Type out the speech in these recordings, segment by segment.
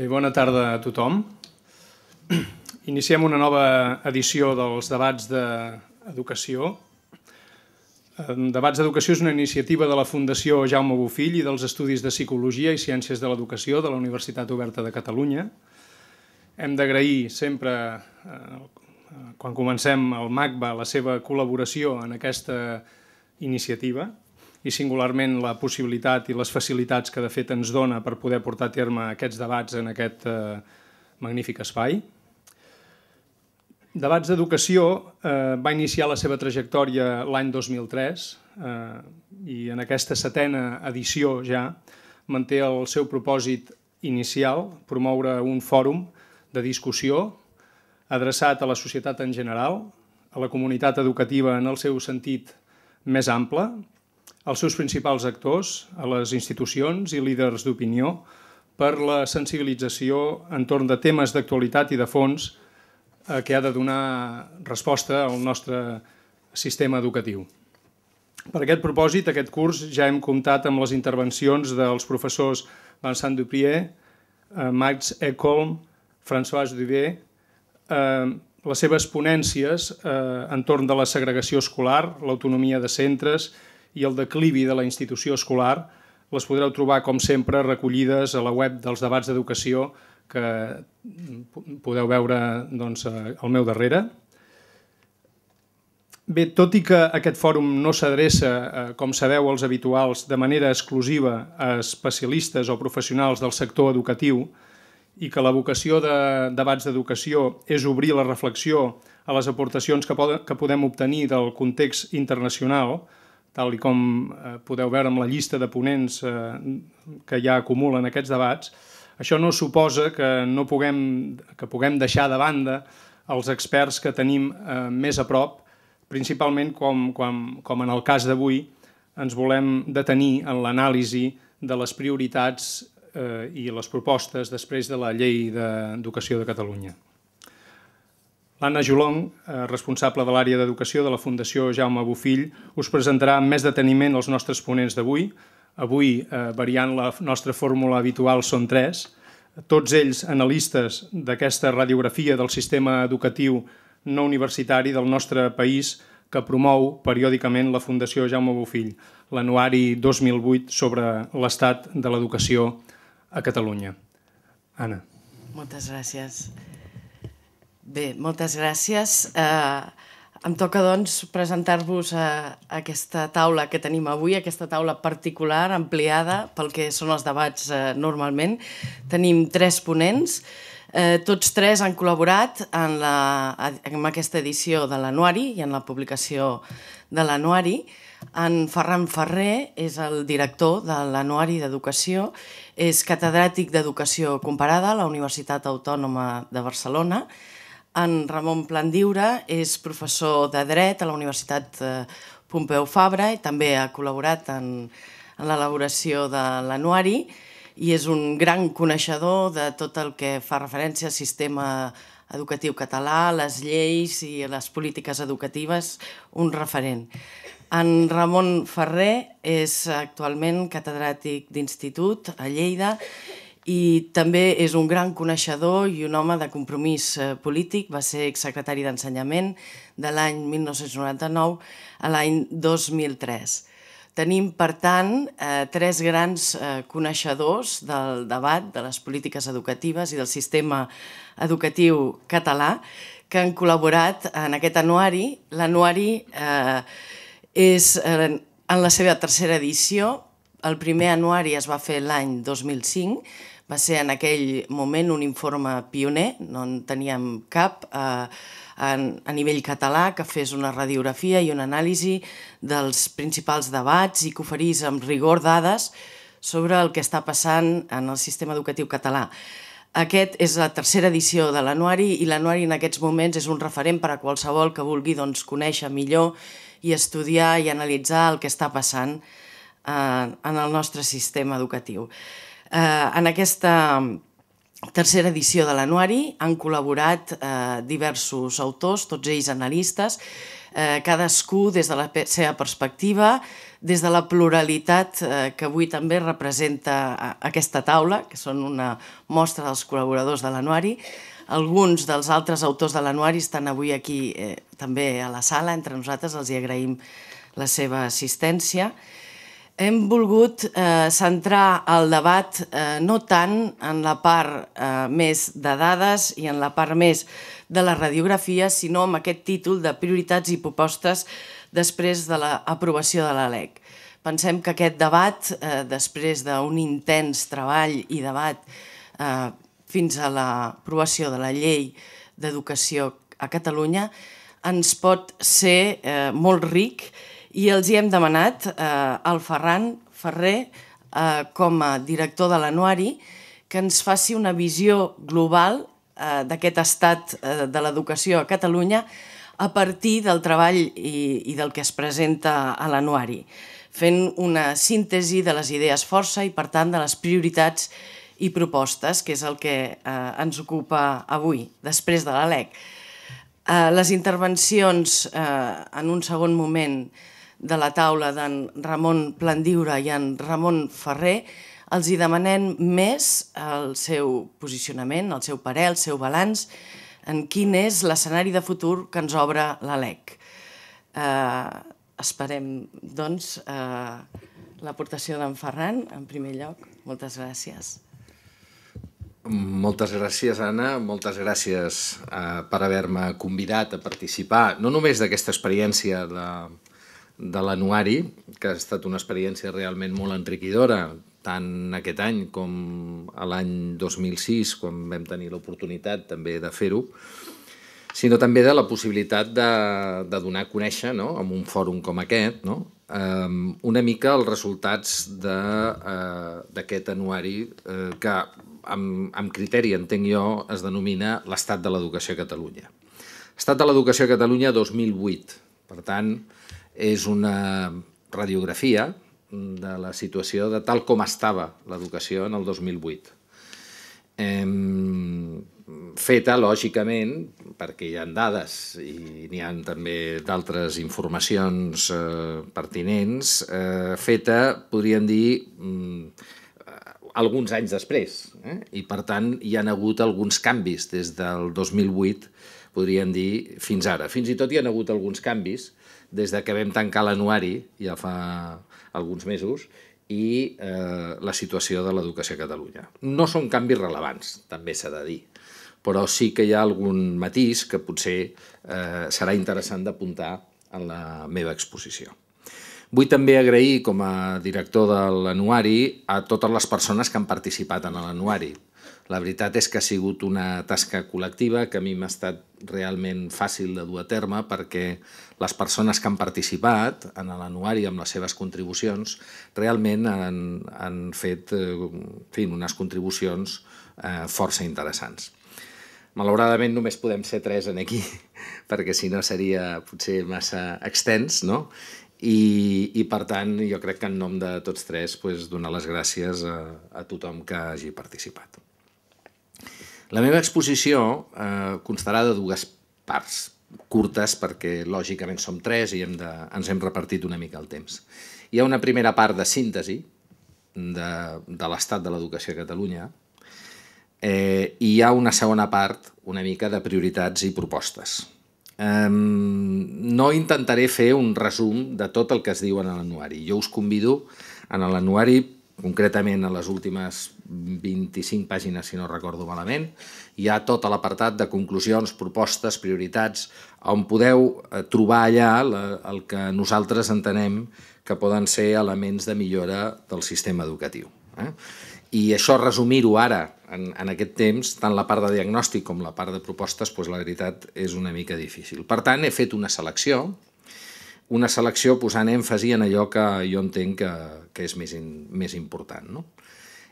Bé, bona tarda a tothom. Iniciem una nova edició dels debats d'educació. Debats d'Educació és una iniciativa de la Fundació Jaume Bofill i dels Estudis de Psicologia i Ciències de l'Educació de la Universitat Oberta de Catalunya. Hem d'agrair sempre, eh, quan comencem el MACBA, la seva col·laboració en aquesta iniciativa i singularment la possibilitat i les facilitats que de fet ens dona per poder portar a terme aquests debats en aquest eh, magnífic espai. Debats d'Educació eh, va iniciar la seva trajectòria l'any 2003 eh, i en aquesta setena edició ja manté el seu propòsit inicial, promoure un fòrum de discussió adreçat a la societat en general, a la comunitat educativa en el seu sentit més ample, als seus principals actors, a les institucions i líders d'opinió, per la sensibilització entorn de temes d'actualitat i de fons eh, que ha de donar resposta al nostre sistema educatiu. Per aquest propòsit, aquest curs ja hem comptat amb les intervencions dels professors Vincent Duprier, eh, Max Ecolm, François Duvier, eh, les seves ponències eh, entorn de la segregació escolar, l'autonomia de centres i i el declivi de la institució escolar les podreu trobar, com sempre, recollides a la web dels debats d'educació que mm, podeu veure doncs, eh, al meu darrere. Bé, tot i que aquest fòrum no s'adreça, com sabeu, als habituals de manera exclusiva a especialistes o professionals del sector educatiu i que la vocació de debats d'educació és obrir la reflexió a les aportacions que, que podem obtenir del context internacional, tal com eh, podeu veure amb la llista de ponents eh, que ja acumulen aquests debats, això no suposa que, no puguem, que puguem deixar de banda els experts que tenim eh, més a prop, principalment com, com, com en el cas d'avui ens volem detenir en l'anàlisi de les prioritats eh, i les propostes després de la llei d'educació de Catalunya. L'Anna Jolong, eh, responsable de l'àrea d'educació de la Fundació Jaume Bofill, us presentarà amb més deteniment els nostres ponents d'avui. Avui, eh, variant la nostra fórmula habitual, són tres. Tots ells analistes d'aquesta radiografia del sistema educatiu no universitari del nostre país que promou periòdicament la Fundació Jaume Bofill, l'anuari 2008 sobre l'estat de l'educació a Catalunya. Anna. Moltes gràcies. Bé, moltes gràcies. Eh, em toca, doncs, presentar-vos a, eh, a aquesta taula que tenim avui, aquesta taula particular, ampliada, pel que són els debats eh, normalment. Tenim tres ponents. Eh, tots tres han col·laborat en, la, en aquesta edició de l'anuari i en la publicació de l'anuari. En Ferran Ferrer és el director de l'Anuari d'Educació, és catedràtic d'Educació Comparada a la Universitat Autònoma de Barcelona, en Ramon Plandiure és professor de dret a la Universitat eh, Pompeu Fabra i també ha col·laborat en, en l'elaboració de l'anuari i és un gran coneixedor de tot el que fa referència al sistema educatiu català, les lleis i les polítiques educatives, un referent. En Ramon Ferrer és actualment catedràtic d'institut a Lleida i també és un gran coneixedor i un home de compromís eh, polític. Va ser exsecretari d'Ensenyament de l'any 1999 a l'any 2003. Tenim, per tant, eh, tres grans eh, coneixedors del debat de les polítiques educatives i del sistema educatiu català que han col·laborat en aquest anuari. L'anuari eh, és eh, en la seva tercera edició el primer anuari es va fer l'any 2005, va ser en aquell moment un informe pioner, no en teníem cap eh, a nivell català que fes una radiografia i una anàlisi dels principals debats i que oferís amb rigor dades sobre el que està passant en el sistema educatiu català. Aquest és la tercera edició de l'anuari i l'anuari en aquests moments és un referent per a qualsevol que vulgui doncs, conèixer millor i estudiar i analitzar el que està passant eh, en el nostre sistema educatiu. Eh, en aquesta tercera edició de l'anuari han col·laborat eh, diversos autors, tots ells analistes, eh, cadascú des de la seva perspectiva, des de la pluralitat eh, que avui també representa eh, aquesta taula, que són una mostra dels col·laboradors de l'anuari. Alguns dels altres autors de l'anuari estan avui aquí eh, també a la sala, entre nosaltres els hi agraïm la seva assistència. Eh, hem volgut eh, centrar el debat eh, no tant en la part eh, més de dades i en la part més de la radiografia, sinó amb aquest títol de prioritats i propostes després de l'aprovació de la LEC. Pensem que aquest debat, eh, després d'un intens treball i debat eh, fins a l'aprovació de la llei d'educació a Catalunya, ens pot ser eh, molt ric i i els hi hem demanat eh, al Ferran Ferrer, eh, com a director de l'anuari, que ens faci una visió global eh, d'aquest estat eh, de l'educació a Catalunya a partir del treball i, i del que es presenta a l'anuari, fent una síntesi de les idees força i, per tant, de les prioritats i propostes, que és el que eh, ens ocupa avui, després de l'ALEC. Eh, les intervencions, eh, en un segon moment, eh, de la taula d'en Ramon Plandiura i en Ramon Ferrer, els hi demanem més el seu posicionament, el seu parer, el seu balanç, en quin és l'escenari de futur que ens obre l'ALEC. Eh, esperem, doncs, eh, l'aportació d'en Ferran, en primer lloc. Moltes gràcies. Moltes gràcies, Anna. Moltes gràcies eh, per haver-me convidat a participar, no només d'aquesta experiència de, de l'anuari, que ha estat una experiència realment molt enriquidora, tant aquest any com a l'any 2006, quan vam tenir l'oportunitat també de fer-ho, sinó també de la possibilitat de, de donar a conèixer, no?, en un fòrum com aquest, no?, una mica els resultats eh, d'aquest anuari eh, que amb, amb criteri, entenc jo, es denomina l'estat de l'educació a Catalunya. Estat de l'educació a Catalunya 2008, per tant, és una radiografia de la situació de tal com estava l'educació en el 2008. Hem feta, lògicament, perquè hi ha dades i n'hi han també d'altres informacions eh, pertinents, eh, feta, podríem dir, mm, alguns anys després. Eh? I, per tant, hi han hagut alguns canvis des del 2008, podríem dir, fins ara. Fins i tot hi han hagut alguns canvis des de que vam tancar l'anuari, ja fa alguns mesos, i eh, la situació de l'educació a Catalunya. No són canvis rellevants, també s'ha de dir, però sí que hi ha algun matís que potser eh, serà interessant d'apuntar en la meva exposició. Vull també agrair, com a director de l'anuari, a totes les persones que han participat en l'anuari, la veritat és que ha sigut una tasca col·lectiva que a mi m'ha estat realment fàcil de dur a terme perquè les persones que han participat en l'anuari amb les seves contribucions realment han, han fet eh, en fi, unes contribucions eh, força interessants. Malauradament només podem ser tres en aquí, perquè si no seria potser massa extens, no? I, i per tant jo crec que en nom de tots tres pues, donar les gràcies a, a tothom que hagi participat. La meva exposició eh, constarà de dues parts curtes perquè lògicament som tres i hem de, ens hem repartit una mica el temps. Hi ha una primera part de síntesi de, de l'estat de l'educació a Catalunya eh, i hi ha una segona part una mica de prioritats i propostes. Eh, no intentaré fer un resum de tot el que es diu en l'anuari. Jo us convido en l'anuari, concretament a les últimes 25 pàgines, si no recordo malament. Hi ha tot l'apartat de conclusions, propostes, prioritats, on podeu eh, trobar allà el que nosaltres entenem que poden ser elements de millora del sistema educatiu. Eh? I això resumir-ho ara, en, en aquest temps, tant la part de diagnòstic com la part de propostes, doncs la veritat és una mica difícil. Per tant, he fet una selecció, una selecció posant èmfasi en allò que jo entenc que, que és més, in, més important. No?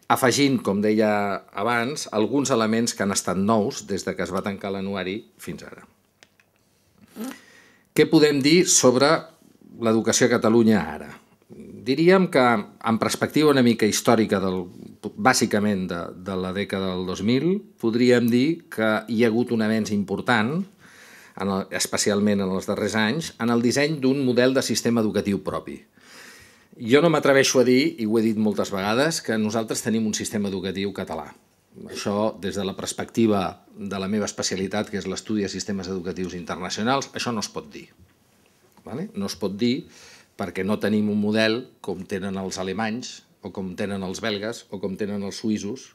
afegint, com deia abans, alguns elements que han estat nous des de que es va tancar l'anuari fins ara. Què podem dir sobre l'educació a Catalunya ara? Diríem que, en perspectiva una mica històrica, del, bàsicament de, de la dècada del 2000, podríem dir que hi ha hagut un avenç important, en el, especialment en els darrers anys, en el disseny d'un model de sistema educatiu propi. Jo no m'atreveixo a dir, i ho he dit moltes vegades, que nosaltres tenim un sistema educatiu català. Això, des de la perspectiva de la meva especialitat, que és l'estudi de sistemes educatius internacionals, això no es pot dir. Vale? No es pot dir perquè no tenim un model com tenen els alemanys, o com tenen els belgues, o com tenen els suïssos,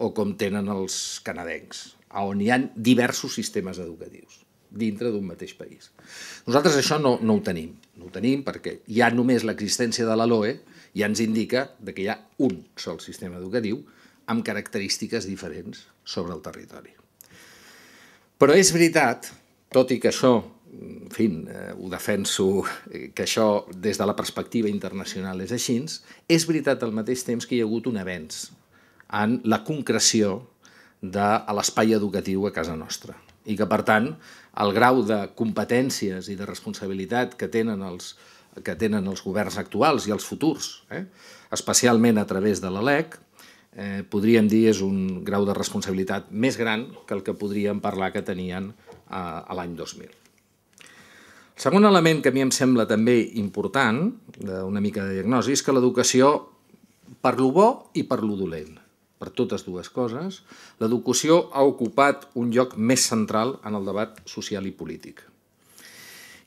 o com tenen els canadencs, on hi ha diversos sistemes educatius dintre d'un mateix país. Nosaltres això no, no ho tenim, no ho tenim perquè ja només l'existència de la LOE ja ens indica de que hi ha un sol sistema educatiu amb característiques diferents sobre el territori. Però és veritat, tot i que això, en fi, eh, ho defenso, eh, que això des de la perspectiva internacional és així, és veritat al mateix temps que hi ha hagut un avenç en la concreció de l'espai educatiu a casa nostra i que, per tant, el grau de competències i de responsabilitat que tenen els, que tenen els governs actuals i els futurs, eh? especialment a través de l'ELEC, eh, podríem dir és un grau de responsabilitat més gran que el que podríem parlar que tenien a, eh, a l'any 2000. El segon element que a mi em sembla també important, d'una mica de diagnosi, és que l'educació, per lo bo i per lo dolent, per totes dues coses, l'educació ha ocupat un lloc més central en el debat social i polític.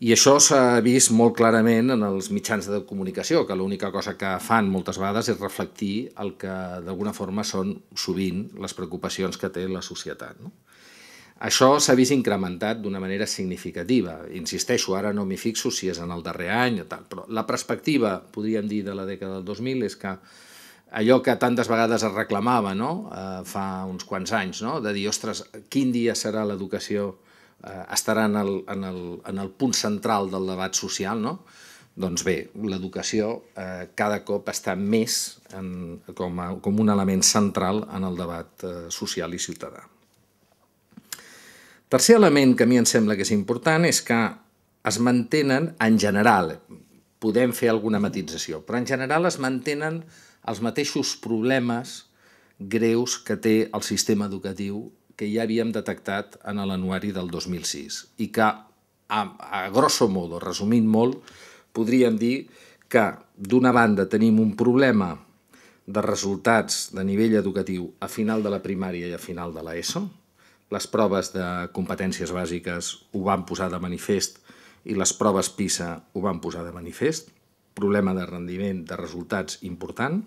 I això s'ha vist molt clarament en els mitjans de comunicació, que l'única cosa que fan moltes vegades és reflectir el que d'alguna forma són sovint les preocupacions que té la societat. No? Això s'ha vist incrementat d'una manera significativa. Insisteixo, ara no m'hi fixo si és en el darrer any o tal, però la perspectiva, podríem dir, de la dècada del 2000 és que allò que tantes vegades es reclamava no? eh, fa uns quants anys, no? de dir, ostres, quin dia serà l'educació, eh, estarà en el, en, el, en el punt central del debat social, no? Doncs bé, l'educació eh, cada cop està més en, com, a, com un element central en el debat eh, social i ciutadà. Tercer element que a mi em sembla que és important és que es mantenen, en general, podem fer alguna matització, però en general es mantenen els mateixos problemes greus que té el sistema educatiu que ja havíem detectat en l'anuari del 2006 i que, a, a grosso modo, resumint molt, podríem dir que, d'una banda, tenim un problema de resultats de nivell educatiu a final de la primària i a final de l'ESO. Les proves de competències bàsiques ho van posar de manifest i les proves PISA ho van posar de manifest. Problema de rendiment de resultats important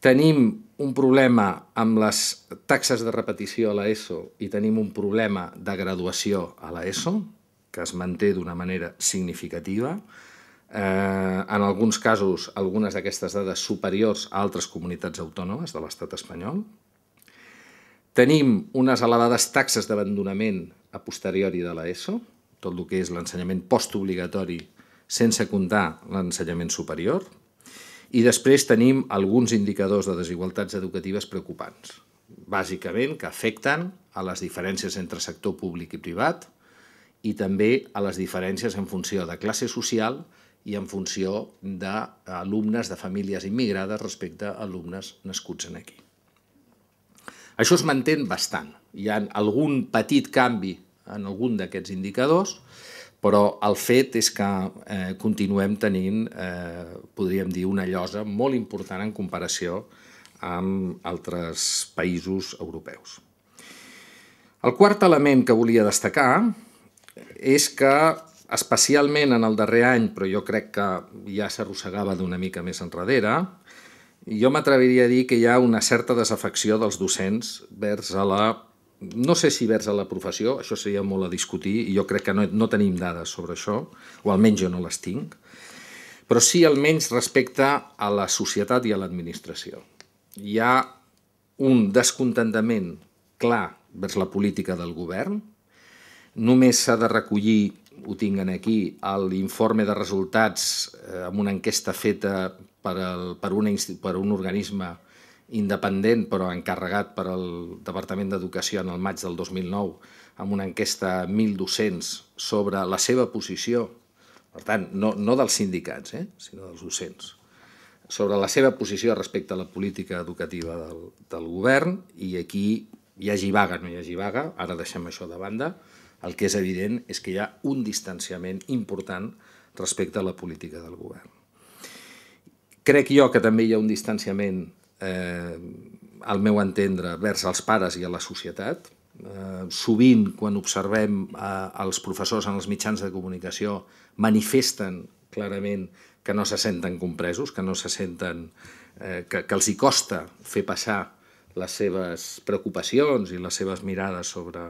tenim un problema amb les taxes de repetició a l'ESO i tenim un problema de graduació a l'ESO, que es manté d'una manera significativa. Eh, en alguns casos, algunes d'aquestes dades superiors a altres comunitats autònomes de l'estat espanyol. Tenim unes elevades taxes d'abandonament a posteriori de l'ESO, tot el que és l'ensenyament postobligatori sense comptar l'ensenyament superior, i després tenim alguns indicadors de desigualtats educatives preocupants, bàsicament que afecten a les diferències entre sector públic i privat i també a les diferències en funció de classe social i en funció d'alumnes de famílies immigrades respecte a alumnes nascuts en aquí. Això es mantén bastant. Hi ha algun petit canvi en algun d'aquests indicadors, però el fet és que eh, continuem tenint, eh, podríem dir, una llosa molt important en comparació amb altres països europeus. El quart element que volia destacar és que, especialment en el darrer any, però jo crec que ja s'arrossegava d'una mica més enrere, jo m'atreviria a dir que hi ha una certa desafecció dels docents vers a la no sé si vers a la professió, això seria molt a discutir, i jo crec que no, no tenim dades sobre això, o almenys jo no les tinc, però sí almenys respecte a la societat i a l'administració. Hi ha un descontentament clar vers la política del govern, només s'ha de recollir, ho tinguen aquí, l'informe de resultats eh, amb una enquesta feta per, el, per, una, per un organisme eh, independent però encarregat per al Departament d'Educació en el maig del 2009 amb una enquesta 1.200 sobre la seva posició, per tant, no, no dels sindicats, eh, sinó dels docents, sobre la seva posició respecte a la política educativa del, del govern i aquí hi hagi vaga no hi hagi vaga, ara deixem això de banda, el que és evident és que hi ha un distanciament important respecte a la política del govern. Crec jo que també hi ha un distanciament eh, al meu entendre, vers els pares i a la societat. Eh, sovint, quan observem eh, els professors en els mitjans de comunicació, manifesten clarament que no se senten compresos, que no se senten... Eh, que, que els hi costa fer passar les seves preocupacions i les seves mirades sobre,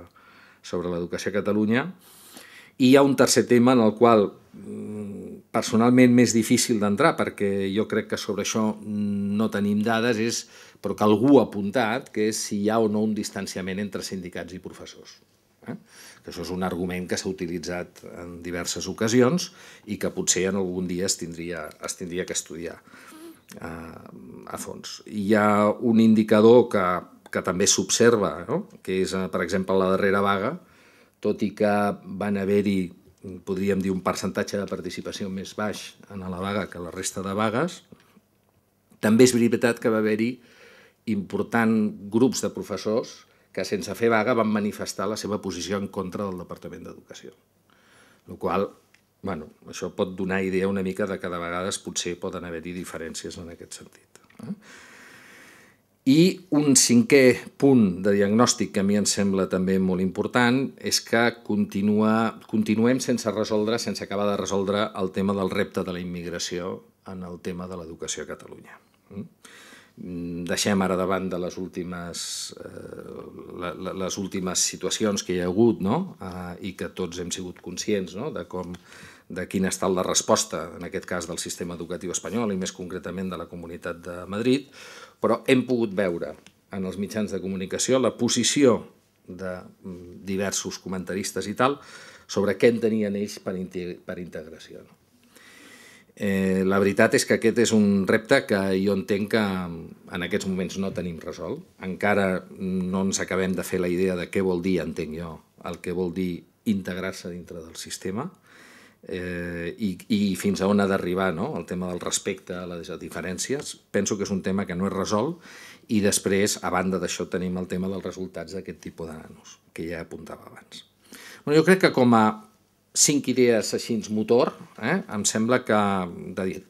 sobre l'educació a Catalunya. I hi ha un tercer tema en el qual Mm, personalment més difícil d'entrar, perquè jo crec que sobre això no tenim dades, és, però que algú ha apuntat, que és si hi ha o no un distanciament entre sindicats i professors. Eh? Que això és un argument que s'ha utilitzat en diverses ocasions i que potser en algun dia es tindria, es tindria que estudiar eh, a fons. Hi ha un indicador que, que també s'observa, no? que és, eh, per exemple, la darrera vaga, tot i que van haver-hi podríem dir un percentatge de participació més baix en la vaga que la resta de vagues. També és veritat que va haver-hi important grups de professors que sense fer vaga van manifestar la seva posició en contra del Departament d'Educació. El qual, bueno, això pot donar idea una mica de que de vegades potser poden haver-hi diferències en aquest sentit. Eh? I un cinquè punt de diagnòstic que a mi em sembla també molt important és que continua, continuem sense resoldre, sense acabar de resoldre el tema del repte de la immigració en el tema de l'educació a Catalunya. Mm? Deixem ara davant de les últimes, eh, les últimes situacions que hi ha hagut no? eh, i que tots hem sigut conscients no? de com de quina ha estat la resposta, en aquest cas del sistema educatiu espanyol i més concretament de la Comunitat de Madrid, però hem pogut veure en els mitjans de comunicació la posició de mm, diversos comentaristes i tal sobre què en tenien ells per, per integració. No? Eh, la veritat és que aquest és un repte que jo entenc que mm, en aquests moments no tenim resolt. Encara no ens acabem de fer la idea de què vol dir, entenc jo, el que vol dir integrar-se dintre del sistema eh, i, i fins a on ha d'arribar no? el tema del respecte a les diferències. Penso que és un tema que no és resolt i després, a banda d'això, tenim el tema dels resultats d'aquest tipus de nanos, que ja apuntava abans. Bueno, jo crec que com a cinc idees així motor, eh, em sembla que, de,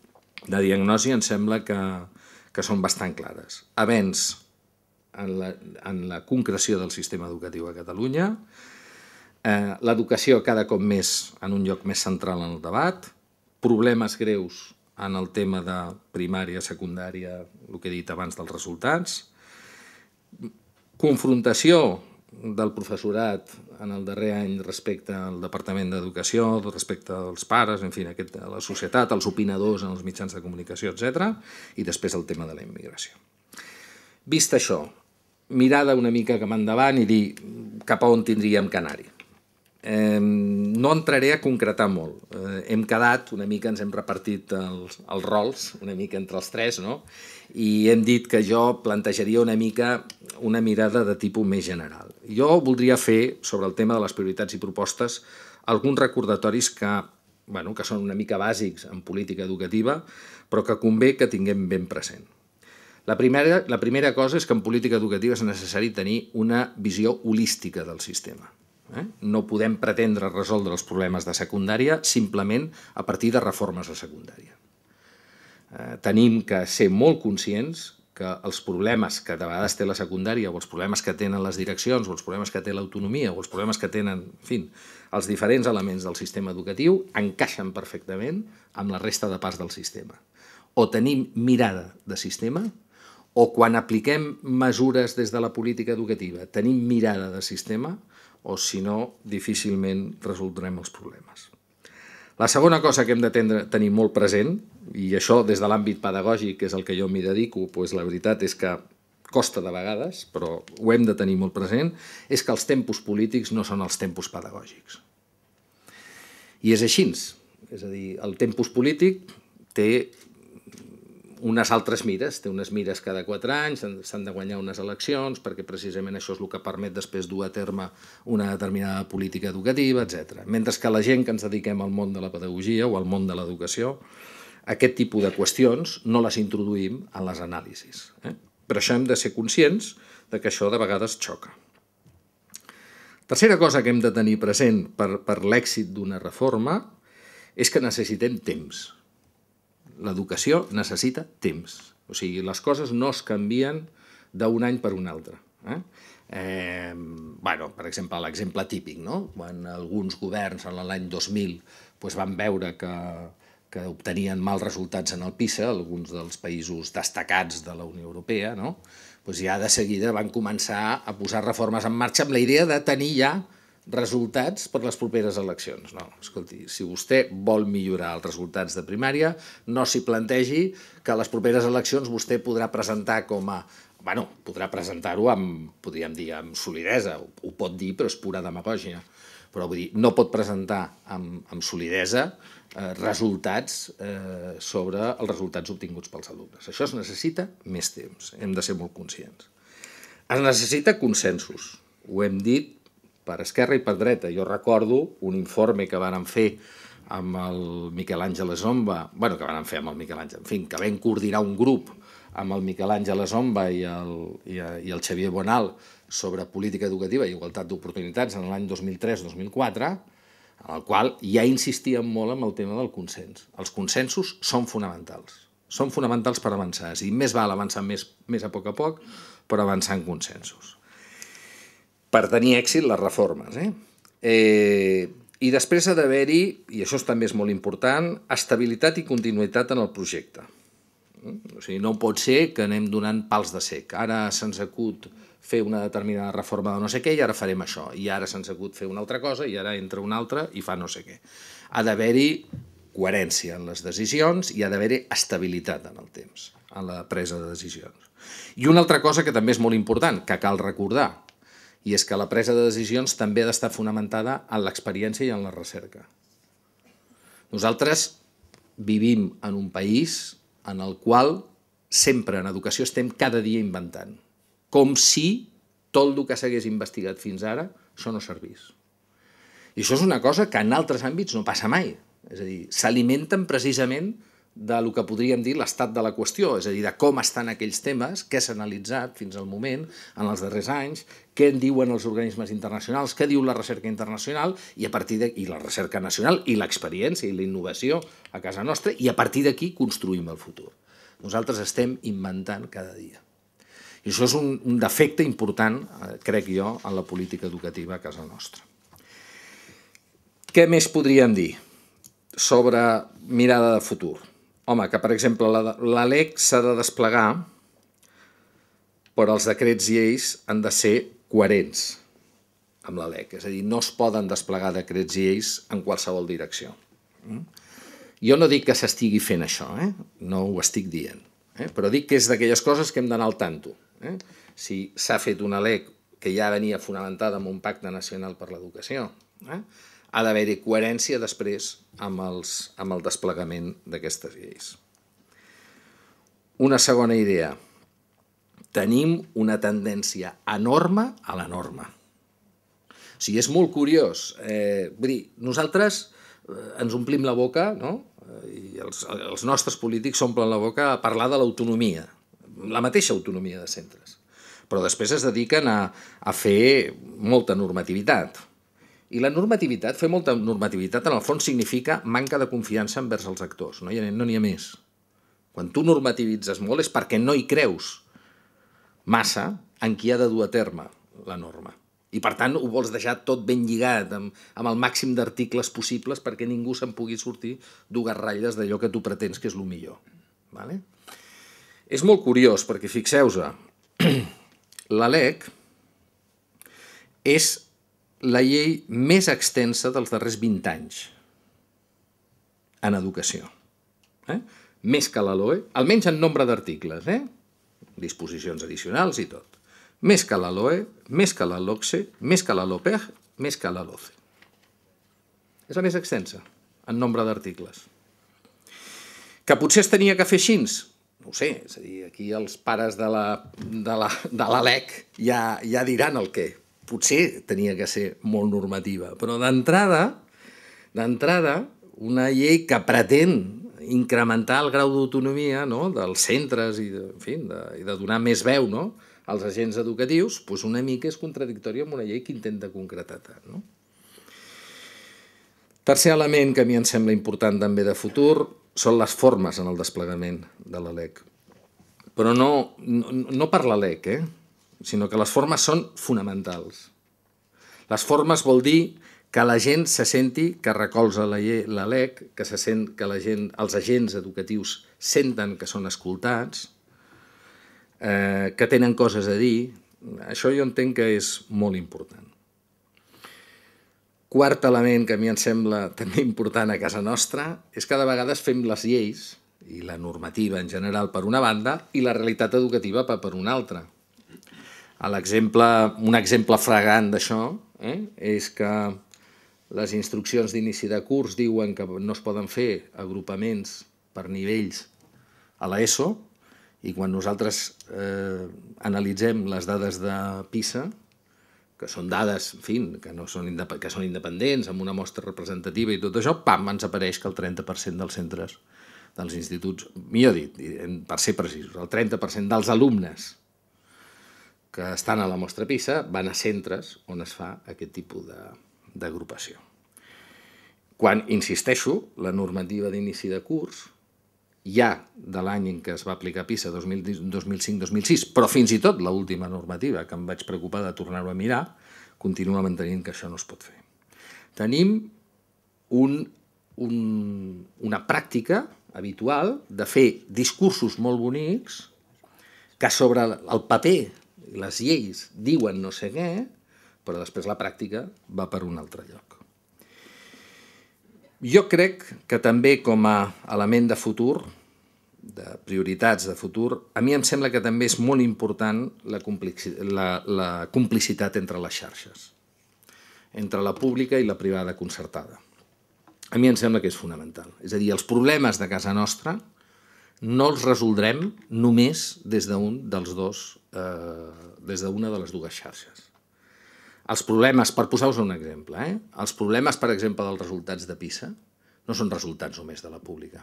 de diagnosi, em sembla que, que són bastant clares. Avenç en la, en la concreció del sistema educatiu a Catalunya, eh, l'educació cada cop més en un lloc més central en el debat, problemes greus en el tema de primària, secundària, el que he dit abans dels resultats, confrontació del professorat en el darrer any respecte al Departament d'Educació, respecte als pares, en fi, aquest, a la societat, als opinadors en els mitjans de comunicació, etc. i després el tema de la immigració. Vist això, mirada una mica cap endavant i dir cap a on tindríem que anar-hi no entraré a concretar molt. Eh, hem quedat, una mica ens hem repartit els, els rols, una mica entre els tres, no? I hem dit que jo plantejaria una mica una mirada de tipus més general. Jo voldria fer, sobre el tema de les prioritats i propostes, alguns recordatoris que, bueno, que són una mica bàsics en política educativa, però que convé que tinguem ben present. La primera, la primera cosa és que en política educativa és necessari tenir una visió holística del sistema Eh? No podem pretendre resoldre els problemes de secundària simplement a partir de reformes de secundària. Eh, tenim que ser molt conscients que els problemes que de vegades té la secundària o els problemes que tenen les direccions o els problemes que té l'autonomia o els problemes que tenen, en fi, els diferents elements del sistema educatiu encaixen perfectament amb la resta de parts del sistema. O tenim mirada de sistema o quan apliquem mesures des de la política educativa tenim mirada de sistema o si no, difícilment resoldrem els problemes. La segona cosa que hem de tendre, tenir molt present, i això des de l'àmbit pedagògic, que és el que jo m'hi dedico, doncs la veritat és que costa de vegades, però ho hem de tenir molt present, és que els tempos polítics no són els tempos pedagògics. I és així. És a dir, el tempos polític té unes altres mires, té unes mires cada quatre anys, s'han de guanyar unes eleccions, perquè precisament això és el que permet després dur a terme una determinada política educativa, etc. Mentre que la gent que ens dediquem al món de la pedagogia o al món de l'educació, aquest tipus de qüestions no les introduïm en les anàlisis. Eh? Però això hem de ser conscients de que això de vegades xoca. Tercera cosa que hem de tenir present per, per l'èxit d'una reforma és que necessitem temps l'educació necessita temps. O sigui, les coses no es canvien d'un any per un altre. Eh? Eh, bueno, per exemple, l'exemple típic, no? quan alguns governs en l'any 2000 pues, van veure que, que obtenien mals resultats en el PISA, e, alguns dels països destacats de la Unió Europea, no? pues ja de seguida van començar a posar reformes en marxa amb la idea de tenir ja resultats per les properes eleccions. No, escolti, si vostè vol millorar els resultats de primària, no s'hi plantegi que a les properes eleccions vostè podrà presentar com a bueno, podrà presentar-ho amb, podríem dir, amb solidesa, ho, ho pot dir, però és pura demagògia. Però vull dir, no pot presentar amb, amb solidesa eh, resultats eh, sobre els resultats obtinguts pels alumnes. Això es necessita més temps, hem de ser molt conscients. Es necessita consensos, ho hem dit per esquerra i per dreta. Jo recordo un informe que varen fer amb el Miquel Àngel Azomba, bueno, que van fer amb el Miquel Àngel, en fi, que vam coordinar un grup amb el Miquel Àngel Azomba i el, i, i el Xavier Bonal sobre política educativa i igualtat d'oportunitats en l'any 2003-2004, en el qual ja insistíem molt en el tema del consens. Els consensos són fonamentals. Són fonamentals per avançar. Si més val avançar més, més a poc a poc, però avançar en consensos per tenir èxit les reformes. Eh? Eh, I després ha d'haver-hi, i això també és molt important, estabilitat i continuïtat en el projecte. Mm? O sigui, no pot ser que anem donant pals de sec. Ara se'ns acut fer una determinada reforma de no sé què i ara farem això, i ara se'ns acut fer una altra cosa i ara entra una altra i fa no sé què. Ha d'haver-hi coherència en les decisions i ha d'haver-hi estabilitat en el temps, en la presa de decisions. I una altra cosa que també és molt important, que cal recordar, i és que la presa de decisions també ha d'estar fonamentada en l'experiència i en la recerca. Nosaltres vivim en un país en el qual sempre en educació estem cada dia inventant, com si tot el que s'hagués investigat fins ara això no servís. I això és una cosa que en altres àmbits no passa mai. És a dir, s'alimenten precisament de lo que podríem dir l'estat de la qüestió, és a dir, de com estan aquells temes, què s'ha analitzat fins al moment, en els darrers anys, què en diuen els organismes internacionals, què diu la recerca internacional i a partir de, i la recerca nacional i l'experiència i la innovació a casa nostra i a partir d'aquí construïm el futur. Nosaltres estem inventant cada dia. I això és un, un defecte important, eh, crec jo, en la política educativa a casa nostra. Què més podríem dir sobre mirada de futur? Home, que per exemple la s'ha de desplegar, però els decrets lleis han de ser coherents amb la És a dir, no es poden desplegar decrets lleis en qualsevol direcció. Mm? Jo no dic que s'estigui fent això, eh? no ho estic dient, eh? però dic que és d'aquelles coses que hem d'anar al tanto. Eh? Si s'ha fet una LEC que ja venia fonamentada amb un pacte nacional per l'educació, eh? ha d'haver-hi coherència després amb, els, amb el desplegament d'aquestes lleis. Una segona idea. Tenim una tendència enorme a la norma. O sigui, és molt curiós. Eh, vull dir, nosaltres eh, ens omplim la boca, no? Eh, i els, els nostres polítics s'omplen la boca a parlar de l'autonomia, la mateixa autonomia de centres. Però després es dediquen a, a fer molta normativitat i la normativitat, fer molta normativitat, en el fons significa manca de confiança envers els actors. No n'hi no ha més. Quan tu normativitzes molt és perquè no hi creus massa en qui ha de dur a terme la norma. I per tant ho vols deixar tot ben lligat, amb, amb el màxim d'articles possibles perquè ningú se'n pugui sortir dues ratlles d'allò que tu pretens que és el millor. Vale? És molt curiós perquè fixeu-vos, l'ALEC és la llei més extensa dels darrers 20 anys en educació. Eh? Més que la LOE, almenys en nombre d'articles, eh? disposicions addicionals i tot. Més que la LOE, més que la LOCSE, més que la LOPEG, més que la LOCE. És la més extensa en nombre d'articles. Que potser es tenia que fer així? No ho sé, és a dir, aquí els pares de la, de la, de e ja, ja diran el què, potser tenia que ser molt normativa, però d'entrada, d'entrada, una llei que pretén incrementar el grau d'autonomia no? dels centres i de, en fi, de, i de donar més veu no? als agents educatius, doncs una mica és contradictòria amb una llei que intenta concretar tant. No? Tercer element que a mi em sembla important també de futur són les formes en el desplegament de la LEC. Però no, no, no per la LEC, eh? sinó que les formes són fonamentals. Les formes vol dir que la gent se senti que recolza la, LEC, que, se sent, que la gent, els agents educatius senten que són escoltats, eh, que tenen coses a dir. Això jo entenc que és molt important. Quart element que a mi em sembla també important a casa nostra és que de vegades fem les lleis i la normativa en general per una banda i la realitat educativa per una altra. Un exemple fragant d'això eh, és que les instruccions d'inici de curs diuen que no es poden fer agrupaments per nivells a l'ESO, i quan nosaltres eh, analitzem les dades de PISA, que són dades, en fin, que, no són que són independents, amb una mostra representativa i tot això, pam, ens apareix que el 30% dels centres, dels instituts, millor dit, per ser precisos, el 30% dels alumnes que estan a la mostra PISA van a centres on es fa aquest tipus d'agrupació. Quan, insisteixo, la normativa d'inici de curs ja de l'any en què es va aplicar PISA, 2005-2006, però fins i tot l última normativa, que em vaig preocupar de tornar-ho a mirar, continua mantenint que això no es pot fer. Tenim un, un, una pràctica habitual de fer discursos molt bonics que sobre el paper les lleis diuen no sé què, però després la pràctica va per un altre lloc. Jo crec que també com a element de futur, de prioritats de futur, a mi em sembla que també és molt important la, complici la, la complicitat entre les xarxes, entre la pública i la privada concertada. A mi em sembla que és fonamental. És a dir, els problemes de casa nostra, no els resoldrem només des d'un dels dos, eh, des d'una de les dues xarxes. Els problemes, per posar-vos un exemple, eh? els problemes, per exemple, dels resultats de PISA no són resultats només de la pública.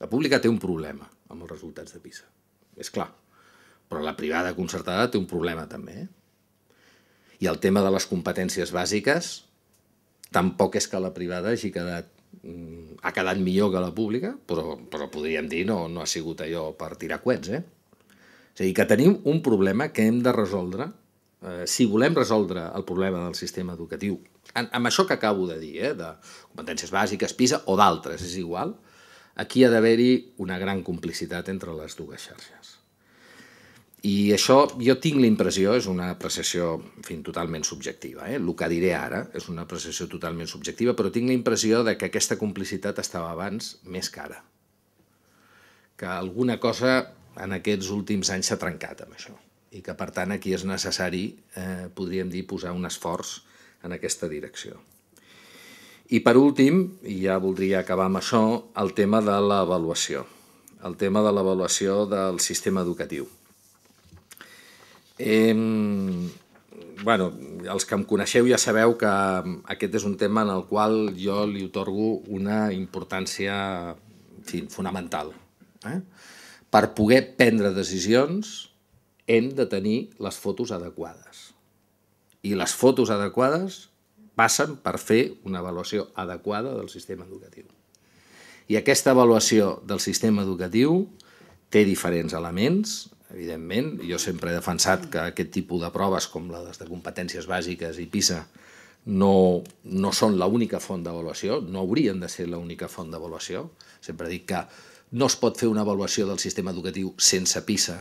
La pública té un problema amb els resultats de PISA, és clar, però la privada concertada té un problema també. Eh? I el tema de les competències bàsiques tampoc és que la privada hagi quedat Mm, ha quedat millor que la pública, però, però podríem dir no, no ha sigut allò per tirar coets, eh? És a dir, que tenim un problema que hem de resoldre eh, si volem resoldre el problema del sistema educatiu, en, amb això que acabo de dir, eh, de competències bàsiques, PISA o d'altres, és igual, aquí ha d'haver-hi una gran complicitat entre les dues xarxes. I això jo tinc la impressió, és una apreciació en fi, totalment subjectiva, eh? el que diré ara és una apreciació totalment subjectiva, però tinc la impressió de que aquesta complicitat estava abans més cara, que alguna cosa en aquests últims anys s'ha trencat amb això i que per tant aquí és necessari, eh, podríem dir, posar un esforç en aquesta direcció. I per últim, i ja voldria acabar amb això, el tema de l'avaluació, el tema de l'avaluació del sistema educatiu Eh, bueno, els que em coneixeu ja sabeu que aquest és un tema en el qual jo li otorgo una importància en fi, fonamental. Eh? Per poder prendre decisions hem de tenir les fotos adequades. I les fotos adequades passen per fer una avaluació adequada del sistema educatiu. I aquesta avaluació del sistema educatiu té diferents elements evidentment. Jo sempre he defensat que aquest tipus de proves, com les de competències bàsiques i PISA, no, no són l'única font d'avaluació, no haurien de ser l'única font d'avaluació. Sempre dic que no es pot fer una avaluació del sistema educatiu sense PISA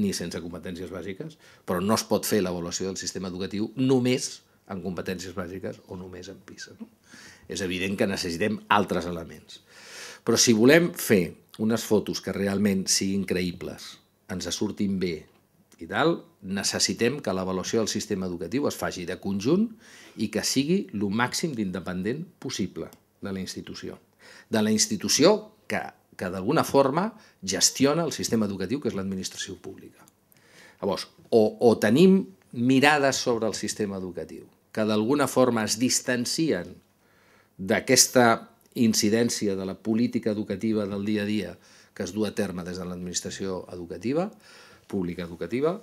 ni sense competències bàsiques, però no es pot fer l'avaluació del sistema educatiu només en competències bàsiques o només en PISA. No? És evident que necessitem altres elements. Però si volem fer unes fotos que realment siguin creïbles, ens surtin bé i tal, necessitem que l'avaluació del sistema educatiu es faci de conjunt i que sigui el màxim d'independent possible de la institució. De la institució que, que d'alguna forma gestiona el sistema educatiu, que és l'administració pública. Llavors, o, o tenim mirades sobre el sistema educatiu, que d'alguna forma es distancien d'aquesta incidència de la política educativa del dia a dia, que es du a terme des de l'administració educativa, pública educativa,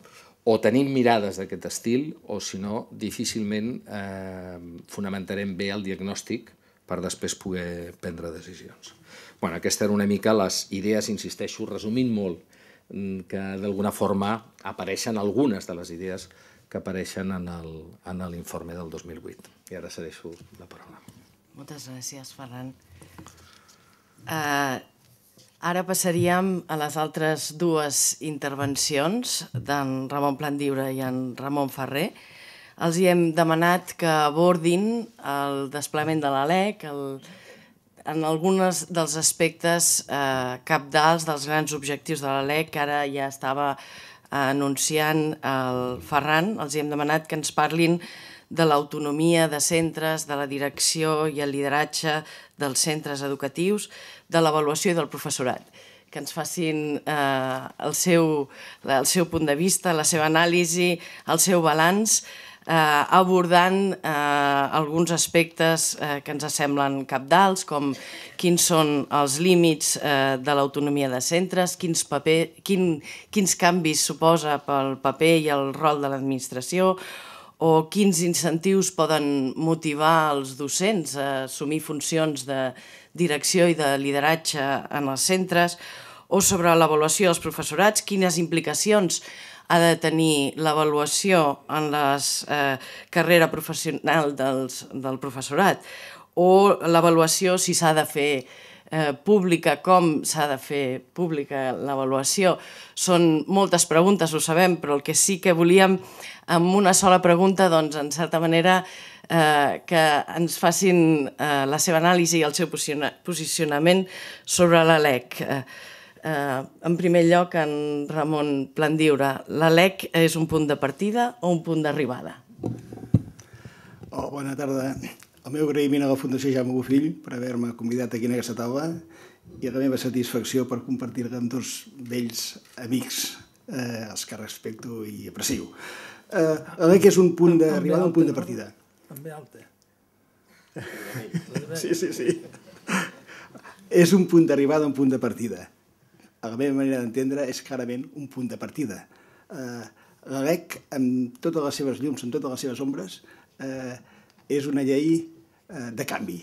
o tenim mirades d'aquest estil, o si no, difícilment eh, fonamentarem bé el diagnòstic per després poder prendre decisions. Bueno, aquesta era una mica les idees, insisteixo, resumint molt, mm, que d'alguna forma apareixen algunes de les idees que apareixen en l'informe del 2008. I ara cedeixo la paraula. Moltes gràcies, Ferran. Uh, Ara passaríem a les altres dues intervencions d'en Ramon Plandiure i en Ramon Ferrer. Els hi hem demanat que abordin el desplegament de la e el, en alguns dels aspectes eh, capdals dels grans objectius de la e que ara ja estava eh, anunciant el Ferran. Els hi hem demanat que ens parlin de l'autonomia de centres, de la direcció i el lideratge dels centres educatius, de l'avaluació del professorat que ens facin eh, el, seu, el seu punt de vista, la seva anàlisi, el seu balanç, eh, abordant eh, alguns aspectes eh, que ens semblen capdals, com quins són els límits eh, de l'autonomia de centres, quins, paper, quin, quins canvis suposa pel paper i el rol de l'administració, o quins incentius poden motivar els docents a assumir funcions de, direcció i de lideratge en els centres, o sobre l'avaluació dels professorats, quines implicacions ha de tenir l'avaluació en la eh, carrera professional dels, del professorat, o l'avaluació si s'ha de fer eh, pública, com s'ha de fer pública l'avaluació. Són moltes preguntes, ho sabem, però el que sí que volíem amb una sola pregunta, doncs, en certa manera, eh, eh, que ens facin eh, la seva anàlisi i el seu posicionament sobre la LEC. Eh, Eh, en primer lloc, en Ramon Plandiura, la LEC és un punt de partida o un punt d'arribada? Oh, bona tarda. El meu agraïment a la Fundació Jaume Bofill per haver-me convidat aquí en aquesta taula i a la meva satisfacció per compartir-la amb dos vells amics eh, els que respecto i aprecio. Eh, la LEC és un punt d'arribada, un punt de partida també alta. Sí, sí, sí. És un punt d'arribada, un punt de partida. A la meva manera d'entendre és clarament un punt de partida. Eh, L'ELEC, amb totes les seves llums, amb totes les seves ombres, eh, és una llei eh, de canvi.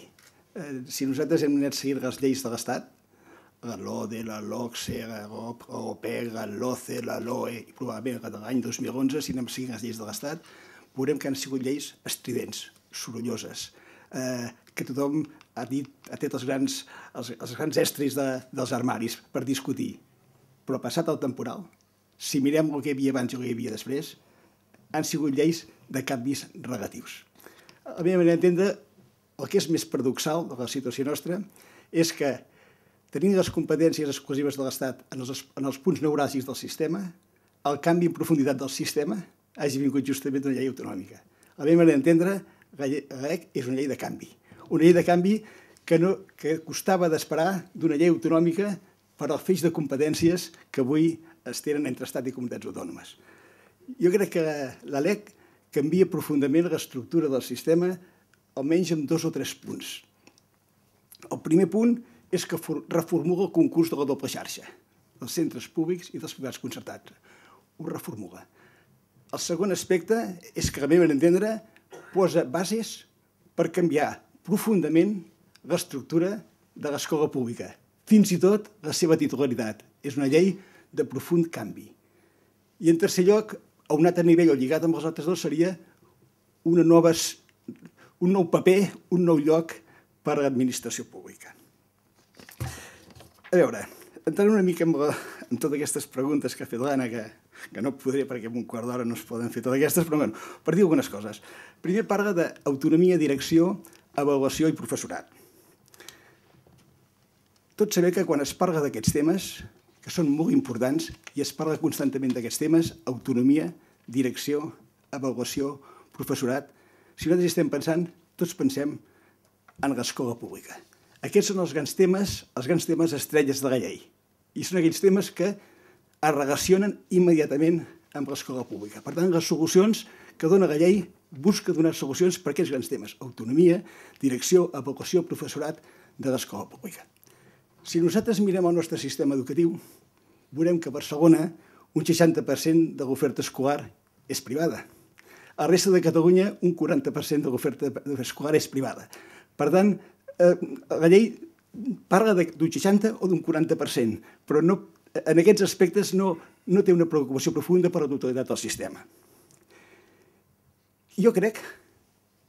Eh, si nosaltres hem anat seguint les lleis de l'Estat, la LODE, la LOCSE, la OPE, la LOCE, la LOE, i probablement la de l'any 2011, si anem seguint les lleis de l'Estat, veurem que han sigut lleis estridents, sorolloses, eh, que tothom ha dit, ha tret els grans, els, els grans estris de, dels armaris per discutir. Però passat el temporal, si mirem el que hi havia abans i el que hi havia després, han sigut lleis de canvis relatius. A mi meva manera d'entendre, el que és més paradoxal de la situació nostra és que, tenint les competències exclusives de l'Estat en, els, en els punts neuràgics del sistema, el canvi en profunditat del sistema hagi vingut justament d'una llei autonòmica. A la meva d'entendre, la LEC és una llei de canvi. Una llei de canvi que, no, que costava d'esperar d'una llei autonòmica per al feix de competències que avui es tenen entre estat i comunitats autònomes. Jo crec que la LEC canvia profundament l'estructura del sistema almenys en dos o tres punts. El primer punt és que reformula el concurs de la doble xarxa dels centres públics i dels privats concertats. Ho reformula. El segon aspecte és que, a meu entendre, posa bases per canviar profundament l'estructura de l'escola pública, fins i tot la seva titularitat. És una llei de profund canvi. I en tercer lloc, a un altre nivell o lligat amb els altres dos seria una noves, un nou paper, un nou lloc per a l'administració pública. A veure, entrant una mica en, la, en totes aquestes preguntes que ha fet l'Anna, que que no podré perquè en un quart d'hora no es poden fer totes aquestes, però bueno, per dir algunes coses. Primer parla d'autonomia, direcció, avaluació i professorat. Tot saber que quan es parla d'aquests temes, que són molt importants, i es parla constantment d'aquests temes, autonomia, direcció, avaluació, professorat, si nosaltres estem pensant, tots pensem en l'escola pública. Aquests són els grans temes, els grans temes estrelles de la llei. I són aquells temes que es relacionen immediatament amb l'escola pública. Per tant, les solucions que dona la llei busca donar solucions per aquests grans temes, autonomia, direcció, evaluació, professorat de l'escola pública. Si nosaltres mirem el nostre sistema educatiu, veurem que a Barcelona un 60% de l'oferta escolar és privada. A la resta de Catalunya un 40% de l'oferta escolar és privada. Per tant, eh, la llei parla d'un 60 o d'un 40%, però no en aquests aspectes no, no té una preocupació profunda per la totalitat del sistema. Jo crec,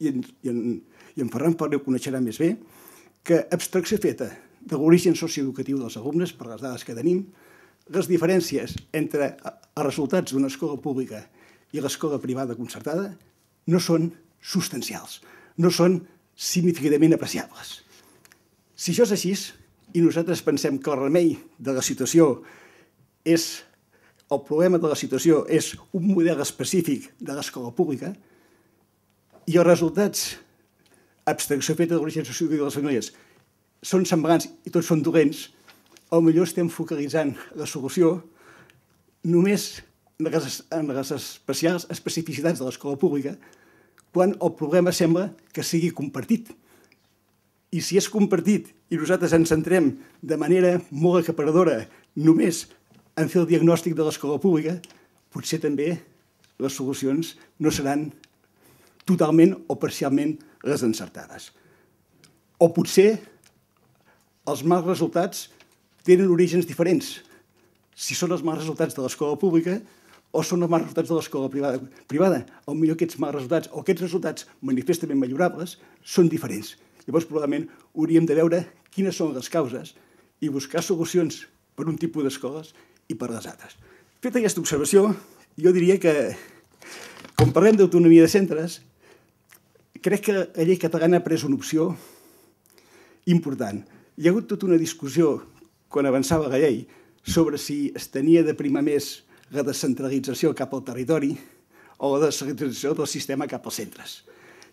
i en, i en, i en Ferran Ferrer ho coneixerà més bé, que abstracció feta de l'origen socioeducatiu dels alumnes, per les dades que tenim, les diferències entre els resultats d'una escola pública i l'escola privada concertada no són substancials, no són significativament apreciables. Si això és així, i nosaltres pensem que el remei de la situació és, el problema de la situació és un model específic de l'escola pública i els resultats, abstracció feta de l'origen sociocultural de les famílies, són semblants i tots són dolents, o millor estem focalitzant la solució només en les, en les especials especificitats de l'escola pública quan el problema sembla que sigui compartit. I si és compartit i nosaltres ens centrem de manera molt acaparadora només en fer el diagnòstic de l'escola pública, potser també les solucions no seran totalment o parcialment les encertades. O potser els mals resultats tenen orígens diferents. Si són els mals resultats de l'escola pública o són els mals resultats de l'escola privada. privada. O millor aquests mals resultats o aquests resultats manifestament millorables són diferents. Llavors, probablement, hauríem de veure quines són les causes i buscar solucions per un tipus d'escoles i per les altres. Feta aquesta observació, jo diria que, com parlem d'autonomia de centres, crec que la llei catalana ha pres una opció important. Hi ha hagut tota una discussió, quan avançava la llei, sobre si es tenia de primar més la descentralització cap al territori o la descentralització del sistema cap als centres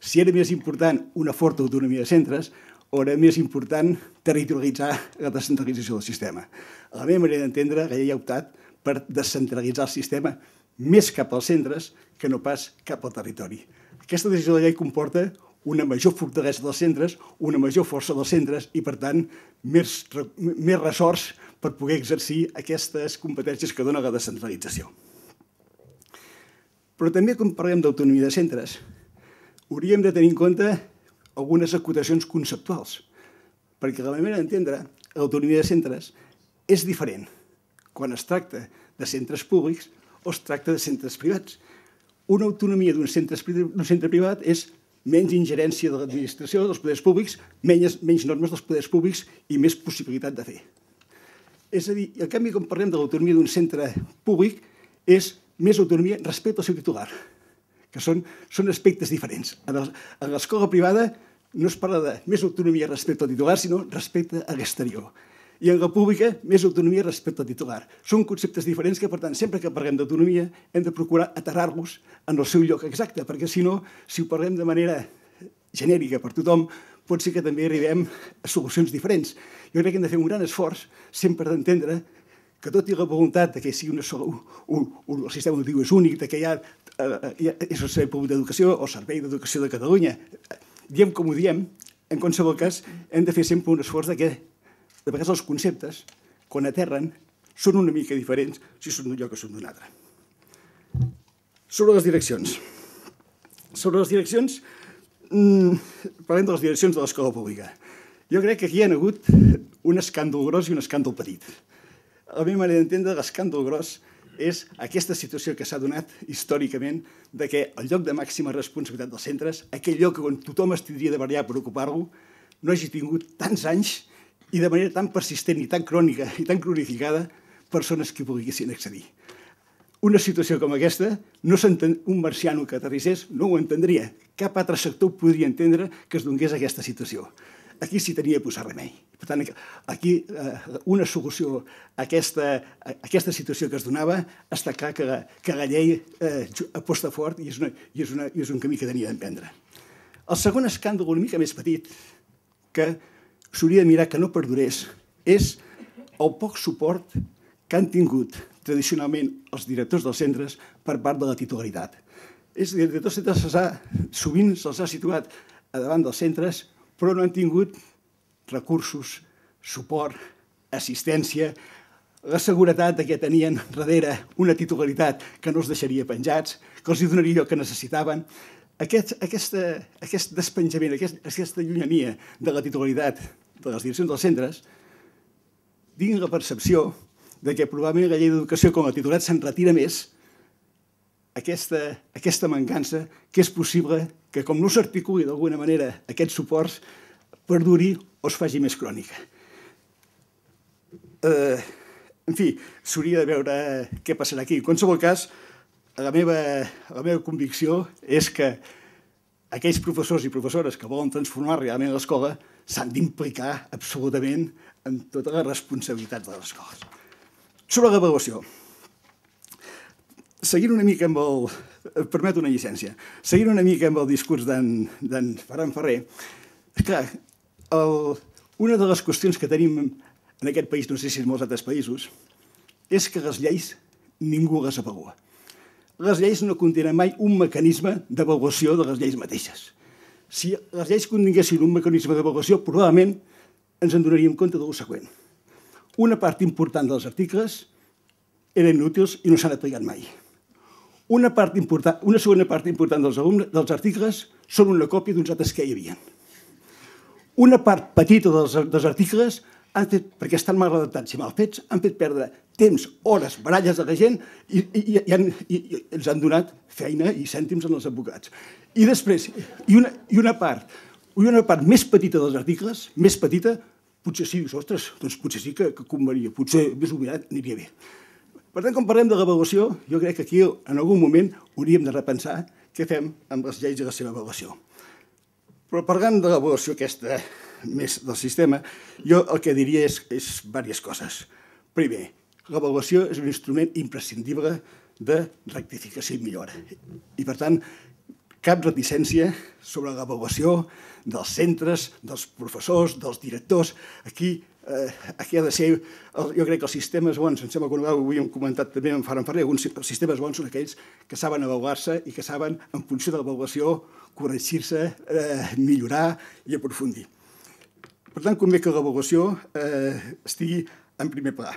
si era més important una forta autonomia de centres o era més important territorialitzar la descentralització del sistema. A la meva manera d'entendre, Gallà ha optat per descentralitzar el sistema més cap als centres que no pas cap al territori. Aquesta decisió de llei comporta una major fortalesa dels centres, una major força dels centres i, per tant, més, més ressorts per poder exercir aquestes competències que dona la descentralització. Però també, quan parlem d'autonomia de centres, hauríem de tenir en compte algunes acotacions conceptuals, perquè la manera d'entendre l'autonomia de centres és diferent quan es tracta de centres públics o es tracta de centres privats. Una autonomia d'un centre, centre privat és menys ingerència de l'administració, dels poders públics, menys, menys normes dels poders públics i més possibilitat de fer. És a dir, en canvi, quan parlem de l'autonomia d'un centre públic, és més autonomia respecte al seu titular que són, són aspectes diferents. En, l'escola privada no es parla de més autonomia respecte al titular, sinó respecte a l'exterior. I en la pública, més autonomia respecte al titular. Són conceptes diferents que, per tant, sempre que parlem d'autonomia hem de procurar aterrar-los en el seu lloc exacte, perquè si no, si ho parlem de manera genèrica per tothom, pot ser que també arribem a solucions diferents. Jo crec que hem de fer un gran esforç sempre d'entendre que tot i la voluntat de que sigui una sola, un, un, un, el sistema educatiu és únic, de que hi ha Eh, eh, eh, és el Servei Públic d'Educació o Servei d'Educació de Catalunya. Eh, diem com ho diem, en qualsevol cas hem de fer sempre un esforç de que de vegades els conceptes, quan aterren, són una mica diferents si són d'un lloc o són d'un altre. Sobre les direccions. Sobre les direccions, mmm, parlem de les direccions de l'escola pública. Jo crec que aquí hi ha hagut un escàndol gros i un escàndol petit. A la meva manera d'entendre, l'escàndol gros és és aquesta situació que s'ha donat històricament de que el lloc de màxima responsabilitat dels centres, aquell lloc on tothom es tindria de variar per ocupar-lo, no hagi tingut tants anys i de manera tan persistent i tan crònica i tan cronificada persones que poguessin accedir. Una situació com aquesta, no un marciano que aterrissés no ho entendria. Cap altre sector podria entendre que es donés aquesta situació. Aquí s'hi tenia de posar remei. Per tant, aquí eh, una solució a aquesta, a aquesta situació que es donava és clar que, que la llei eh, aposta fort i és, una, i, és una, i és un camí que tenia d'emprendre. El segon escàndol una mica més petit que s'hauria de mirar que no perdurés és el poc suport que han tingut tradicionalment els directors dels centres per part de la titularitat. És a dir, els directors dels centres ha, sovint se'ls ha situat davant dels centres però no han tingut recursos, suport, assistència, la seguretat de que tenien darrere una titularitat que no els deixaria penjats, que els donaria allò que necessitaven. Aquest, aquesta, aquest despenjament, aquest, aquesta llunyania de la titularitat de les direccions dels centres, tinc la percepció de que probablement la llei d'educació com a titulat se'n retira més aquesta, aquesta mancança que és possible que com no s'articuli d'alguna manera aquests suports perduri o es faci més crònica. Eh, en fi, s'hauria de veure què passarà aquí. En qualsevol cas, la meva, la meva convicció és que aquells professors i professores que volen transformar realment l'escola s'han d'implicar absolutament en tota la responsabilitat de l'escola. Sobre l'avaluació, seguint una mica amb el... Permet una llicència. Seguint una mica amb el discurs d'en Ferran Ferrer, clar, el, una de les qüestions que tenim en aquest país, no sé si en molts altres països, és que les lleis ningú les avalua. Les lleis no contenen mai un mecanisme d'avaluació de les lleis mateixes. Si les lleis continguessin un mecanisme d'avaluació, probablement ens en donaríem compte del següent. Una part important dels articles eren inútils i no s'han aplicat mai. Una, part important, una segona part important dels, alumnes, dels articles són una còpia d'uns altres que hi havien una part petita dels, dels articles han fet, perquè estan mal redactats i mal fets, han fet perdre temps, hores, baralles de la gent i, i, i, han, i, i els han donat feina i cèntims en els advocats. I després, i una, i una part, i una part més petita dels articles, més petita, potser sí, ostres, doncs potser sí que, que convenia, potser més obviat aniria bé. Per tant, quan parlem de l'avaluació, jo crec que aquí en algun moment hauríem de repensar què fem amb les lleis de la seva avaluació. Però parlant de l'avaluació aquesta més del sistema, jo el que diria és, és diverses coses. Primer, l'avaluació és un instrument imprescindible de rectificació i millora. I, per tant, cap reticència sobre l'avaluació dels centres, dels professors, dels directors. Aquí eh, aquí ha de ser, el, jo crec que els sistemes bons, em sembla que ho havíem comentat també amb Ferran Ferrer, alguns els sistemes bons són aquells que saben avaluar-se i que saben, en funció de l'avaluació, corregir-se, eh, millorar i aprofundir. Per tant, convé que l'avaluació eh, estigui en primer pla.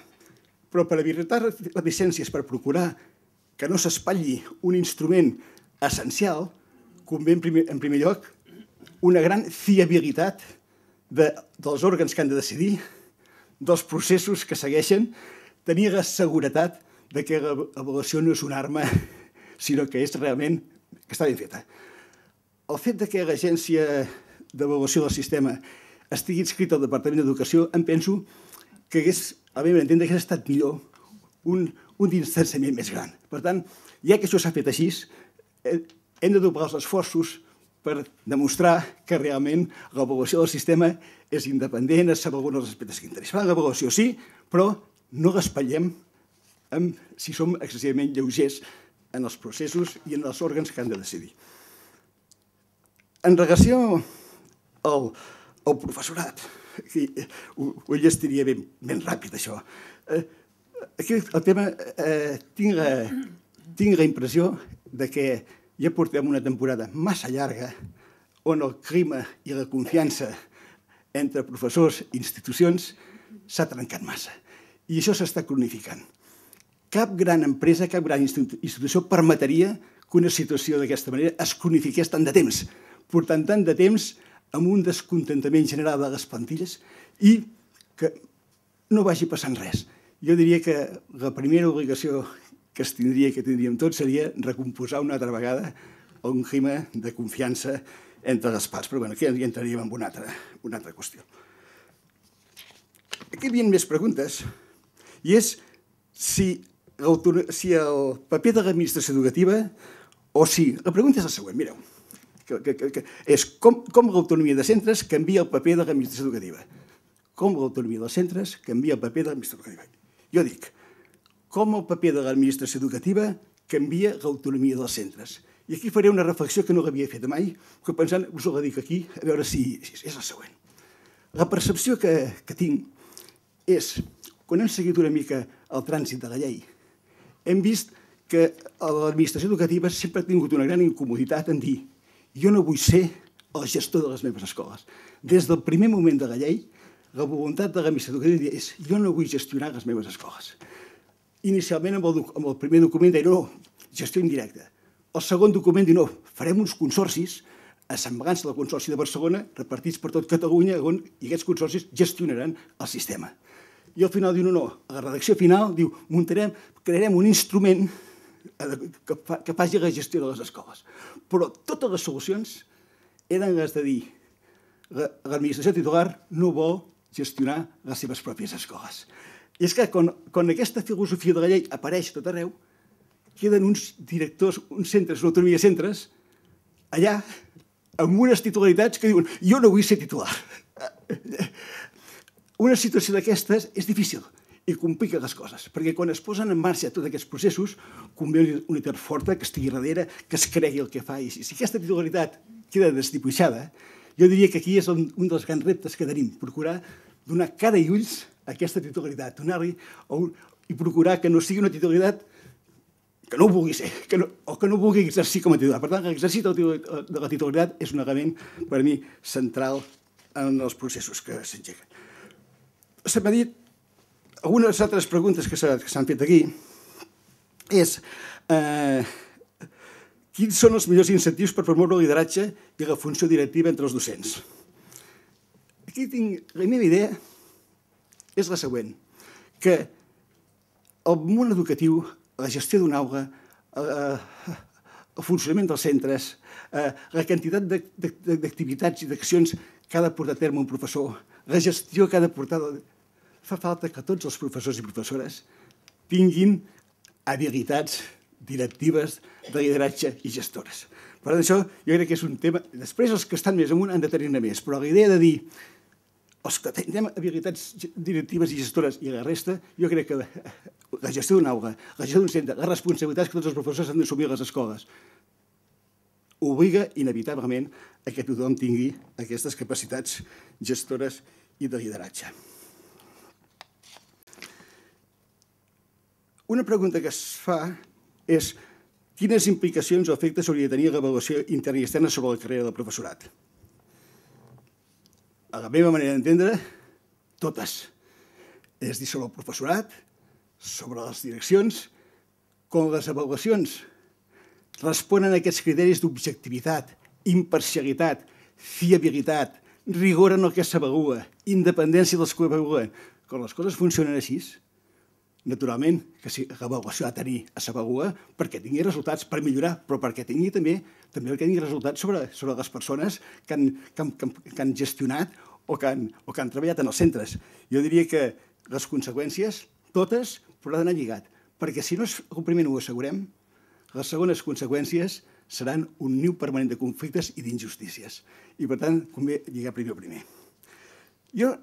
Però per evitar licències, per procurar que no s'espatlli un instrument essencial, convé en primer, en primer lloc una gran fiabilitat de, dels òrgans que han de decidir dels processos que segueixen, tenir la seguretat de que l'avaluació no és una arma, sinó que és realment que està ben feta. El fet de que l'Agència d'Avaluació del Sistema estigui inscrita al Departament d'Educació, em penso que hagués, a mi m'entendre, hagués estat millor un, un distanciament més gran. Per tant, ja que això s'ha fet així, eh, hem de doblar els esforços per demostrar que realment l'avaluació del sistema és independent, es sap algun dels aspectes que interessen. L'avaluació sí, però no l'espatllem amb si som excessivament lleugers en els processos i en els òrgans que han de decidir. En relació al, al professorat, aquí, ho, ho llestiria ben, ben ràpid, això. Eh, aquí el tema, eh, tinc, la, tinc la impressió de que ja portem una temporada massa llarga on el clima i la confiança entre professors i institucions s'ha trencat massa. I això s'està cronificant. Cap gran empresa, cap gran institució permetria que una situació d'aquesta manera es cronifiqués tant de temps, portant tant de temps amb un descontentament general de les plantilles i que no vagi passant res. Jo diria que la primera obligació que es tindria que tindríem tots seria recomposar una altra vegada un clima de confiança entre les parts. Però bueno, aquí hi entraríem en una altra, una altra qüestió. Aquí hi havia més preguntes, i és si, si el paper de l'administració educativa o si... La pregunta és la següent, mireu. Que, que, que, que és com, com l'autonomia de centres canvia el paper de l'administració educativa. Com l'autonomia dels centres canvia el paper de l'administració educativa. Jo dic, com el paper de l'administració educativa canvia l'autonomia dels centres. I aquí faré una reflexió que no l'havia fet mai, que pensant, us la dic aquí, a veure si és la següent. La percepció que, que tinc és, quan hem seguit una mica el trànsit de la llei, hem vist que l'administració educativa sempre ha tingut una gran incomoditat en dir jo no vull ser el gestor de les meves escoles. Des del primer moment de la llei, la voluntat de l'administració educativa és jo no vull gestionar les meves escoles. Inicialment, amb el, amb el primer document, deia, no, gestió indirecta. El segon document diu, no, farem uns consorcis a semblança del Consorci de Barcelona, repartits per tot Catalunya, on i aquests consorcis gestionaran el sistema. I al final diu, no, no, a la redacció final diu, muntarem, crearem un instrument eh, que, fa, que faci la gestió de les escoles. Però totes les solucions eren les de dir l'administració titular no vol gestionar les seves pròpies escoles és que quan, quan aquesta filosofia de la llei apareix tot arreu, queden uns directors, uns centres, una autonomia de centres, allà, amb unes titularitats que diuen jo no vull ser titular. Una situació d'aquestes és difícil i complica les coses, perquè quan es posen en marxa tots aquests processos, convé una unitat forta que estigui darrere, que es cregui el que fa, i si aquesta titularitat queda desdibuixada, jo diria que aquí és un dels grans reptes que tenim, procurar donar cara i ulls aquesta titularitat, donar-li i procurar que no sigui una titularitat que no ho vulgui ser, que no, o que no vulgui exercir com a titular. Per tant, l'exercici de la titularitat és un element, per a mi, central en els processos que s'engeguen. Se m'ha dit algunes altres preguntes que s'han fet aquí és eh, quins són els millors incentius per promoure el lideratge i la funció directiva entre els docents. Aquí tinc la meva idea és la següent, que el món educatiu, la gestió d'una aula, eh, eh, el funcionament dels centres, eh, la quantitat d'activitats i d'accions que ha de portar a terme un professor, la gestió que ha de portar... Fa falta que tots els professors i professores tinguin habilitats directives de lideratge i gestores. Per tant, això jo crec que és un tema... Després els que estan més amunt han de tenir-ne més, però la idea de dir els que tindrem habilitats directives i gestores i la resta, jo crec que la gestió d'una aula, la gestió d'un centre, les responsabilitats que tots els professors han d'assumir a les escoles, obliga inevitablement a que tothom tingui aquestes capacitats gestores i de lideratge. Una pregunta que es fa és quines implicacions o efectes hauria de tenir l'avaluació interna i externa sobre la carrera del professorat? a la meva manera d'entendre, totes. És dir, sobre el professorat, sobre les direccions, com les avaluacions responen a aquests criteris d'objectivitat, imparcialitat, fiabilitat, rigor en el que s'avalua, independència dels que avaluen. Quan les coses funcionen així, naturalment, que, si, l'avaluació ha de tenir a s'avalua perquè tingui resultats per millorar, però perquè tingui també també que tingui resultats sobre, sobre les persones que han, que, han, que, han, que han gestionat o que han, o que han treballat en els centres. Jo diria que les conseqüències, totes, però han d'anar lligat, perquè si no és, el primer no ho assegurem, les segones conseqüències seran un niu permanent de conflictes i d'injustícies. I, per tant, convé lligar primer o primer. Jo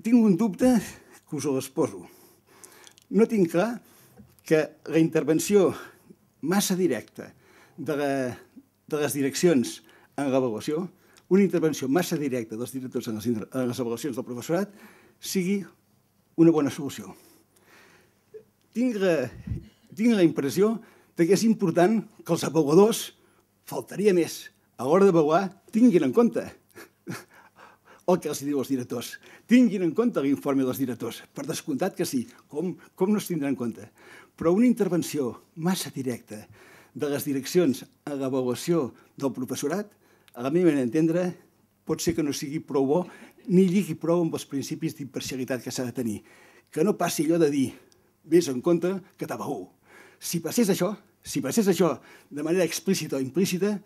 tinc un dubte que us ho exposo no tinc clar que la intervenció massa directa de, la, de les direccions en l'avaluació, una intervenció massa directa dels directors en les, en les avaluacions del professorat, sigui una bona solució. Tinc la, tinc la impressió de que és important que els avaluadors, faltaria més, a l'hora d'avaluar, tinguin en compte el que els diu els directors. Tinguin en compte l'informe dels directors, per descomptat que sí, com, com no es tindran en compte. Però una intervenció massa directa de les direccions a l'avaluació del professorat, a la meva entendre, pot ser que no sigui prou bo ni lligui prou amb els principis d'imparcialitat que s'ha de tenir. Que no passi allò de dir, vés en compte que t'abahou. Si passés això, si passés això de manera explícita o implícita,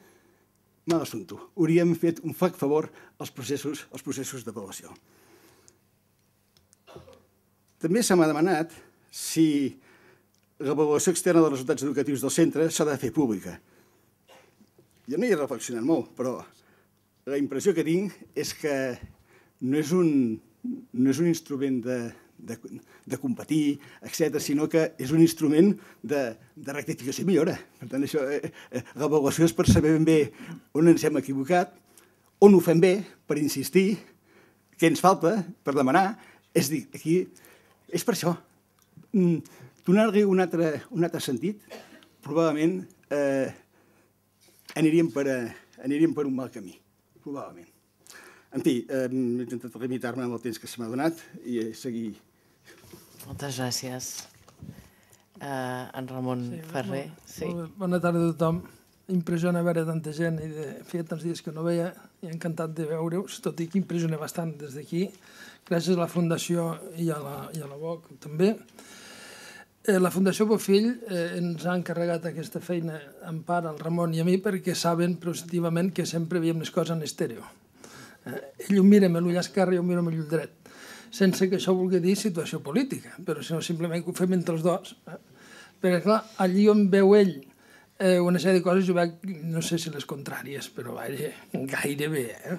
mal assumpte. Hauríem fet un fac favor als processos, als processos d'avaluació. També se m'ha demanat si l'avaluació externa dels resultats educatius del centre s'ha de fer pública. Jo no hi he reflexionat molt, però la impressió que tinc és que no és un, no és un instrument de, de, de competir, etc., sinó que és un instrument de, de rectificació i millora. Per tant, això, eh, eh, l'avaluació és per saber ben bé on ens hem equivocat, on ho fem bé, per insistir, què ens falta per demanar. És dir, aquí és per això. Mm, Donar-li un, altre, un altre sentit, probablement eh, aniríem, per, a, eh, aniríem per un mal camí, probablement. En fi, eh, he intentat limitar-me amb el temps que se m'ha donat i seguir. Moltes gràcies. Uh, en Ramon sí, Ferrer. Bona, sí. Bona tarda a tothom. Impressiona veure tanta gent i de, feia tants dies que no veia i encantat de veure-us, tot i que impressiona bastant des d'aquí. Gràcies a la Fundació i a la, i a la BOC també. Eh, la Fundació Bofill eh, ens ha encarregat aquesta feina en part al Ramon i a mi perquè saben positivament que sempre veiem les coses en estèreo. Eh, ell ho mira amb l'ull esquerre i ho mira amb l'ull dret sense que això vulgui dir situació política, però sinó simplement que ho fem entre els dos. Eh? Perquè, clar, allí on veu ell eh, una sèrie de coses, jo veig, no sé si les contràries, però vaja, gairebé, eh?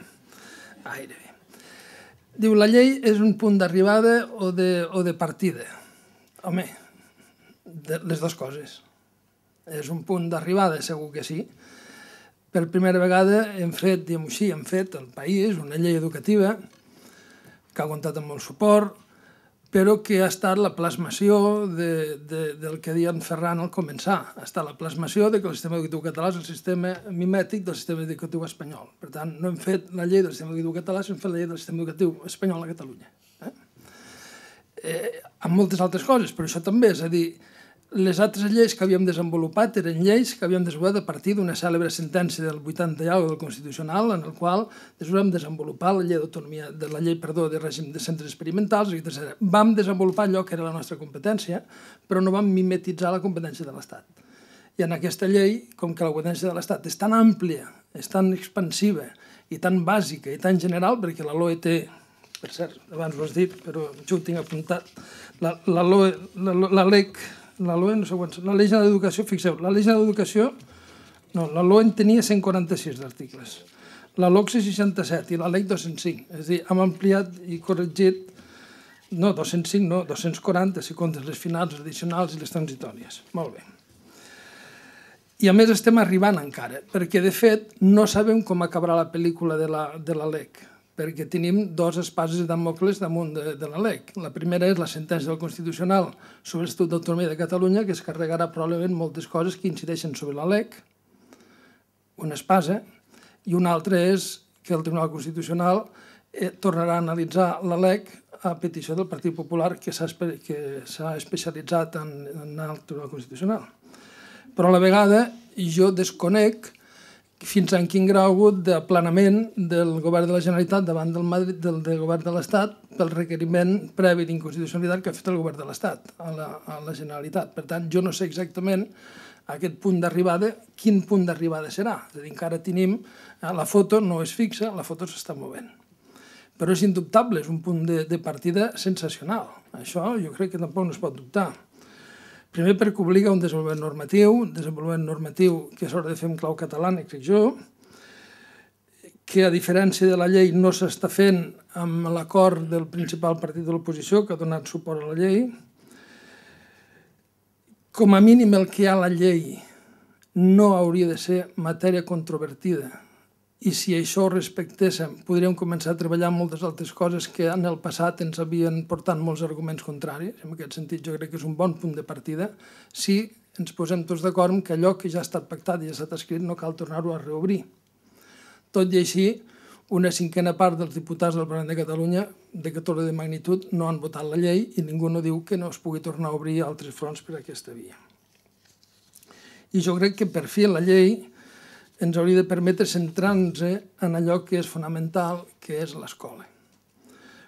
Gairebé. Diu, la llei és un punt d'arribada o, de, o de partida. Home, de, les dues coses. És un punt d'arribada, segur que sí, per primera vegada hem fet, diguem així, hem fet al país una llei educativa que ha comptat amb molt suport, però que ha estat la plasmació de, de, del que deia en Ferran al començar. Ha estat la plasmació de que el sistema educatiu català és el sistema mimètic del sistema educatiu espanyol. Per tant, no hem fet la llei del sistema educatiu català, sinó hem fet la llei del sistema educatiu espanyol a Catalunya. Eh? Eh, amb moltes altres coses, però això també, és a dir, eh, les altres lleis que havíem desenvolupat eren lleis que havíem desenvolupat a partir d'una cèlebre sentència del 80 i del Constitucional, en el qual després vam desenvolupar la llei d'autonomia, de la llei, perdó, de règim de centres experimentals, i tercera. Vam desenvolupar allò que era la nostra competència, però no vam mimetitzar la competència de l'Estat. I en aquesta llei, com que la competència de l'Estat és tan àmplia, és tan expansiva, i tan bàsica i tan general, perquè la LOE té per cert, abans ho has dit, però jo ho tinc apuntat, la, la, LOE, la, la LEC la LOE, no sé quan, la llei d'Educació, fixeu, la llei d'Educació, no, la LOE tenia 146 d'articles, la LOC 67 i la LEC 205, és a dir, hem ampliat i corregit, no, 205, no, 240, si comptes les finals, les addicionals i les transitòries. Molt bé. I a més estem arribant encara, perquè de fet no sabem com acabarà la pel·lícula de la, de la LEC perquè tenim dos espases de Damocles damunt de, de la LEC. La primera és la sentència del Constitucional sobre l'Estatut d'Autonomia de Catalunya, que es carregarà probablement moltes coses que incideixen sobre la LEC, una espasa, i una altra és que el Tribunal Constitucional eh, tornarà a analitzar la LEC a petició del Partit Popular, que s'ha especialitzat en, en el Tribunal Constitucional. Però a la vegada jo desconec fins en quin grau ha hagut planament del govern de la Generalitat davant del, Madrid, del, del govern de l'Estat pel requeriment previ d'inconstitucionalitat que ha fet el govern de l'Estat a, la, a la Generalitat. Per tant, jo no sé exactament aquest punt d'arribada, quin punt d'arribada serà. És a dir, encara tenim... Eh, la foto no és fixa, la foto s'està movent. Però és indubtable, és un punt de, de partida sensacional. Això jo crec que tampoc no es pot dubtar. Primer perquè obliga un desenvolupament normatiu, un desenvolupament normatiu que s'haurà de fer en clau catalana, crec jo, que a diferència de la llei no s'està fent amb l'acord del principal partit de l'oposició que ha donat suport a la llei. Com a mínim el que hi ha a la llei no hauria de ser matèria controvertida, i si això ho respectéssim, podríem començar a treballar moltes altres coses que en el passat ens havien portat molts arguments contraris. En aquest sentit, jo crec que és un bon punt de partida si ens posem tots d'acord que allò que ja ha estat pactat i ja s'ha escrit no cal tornar-ho a reobrir. Tot i així, una cinquena part dels diputats del Parlament de Catalunya de 14 de magnitud no han votat la llei i ningú no diu que no es pugui tornar a obrir altres fronts per aquesta via. I jo crec que per fi la llei ens hauria de permetre centrar-nos eh, en allò que és fonamental, que és l'escola.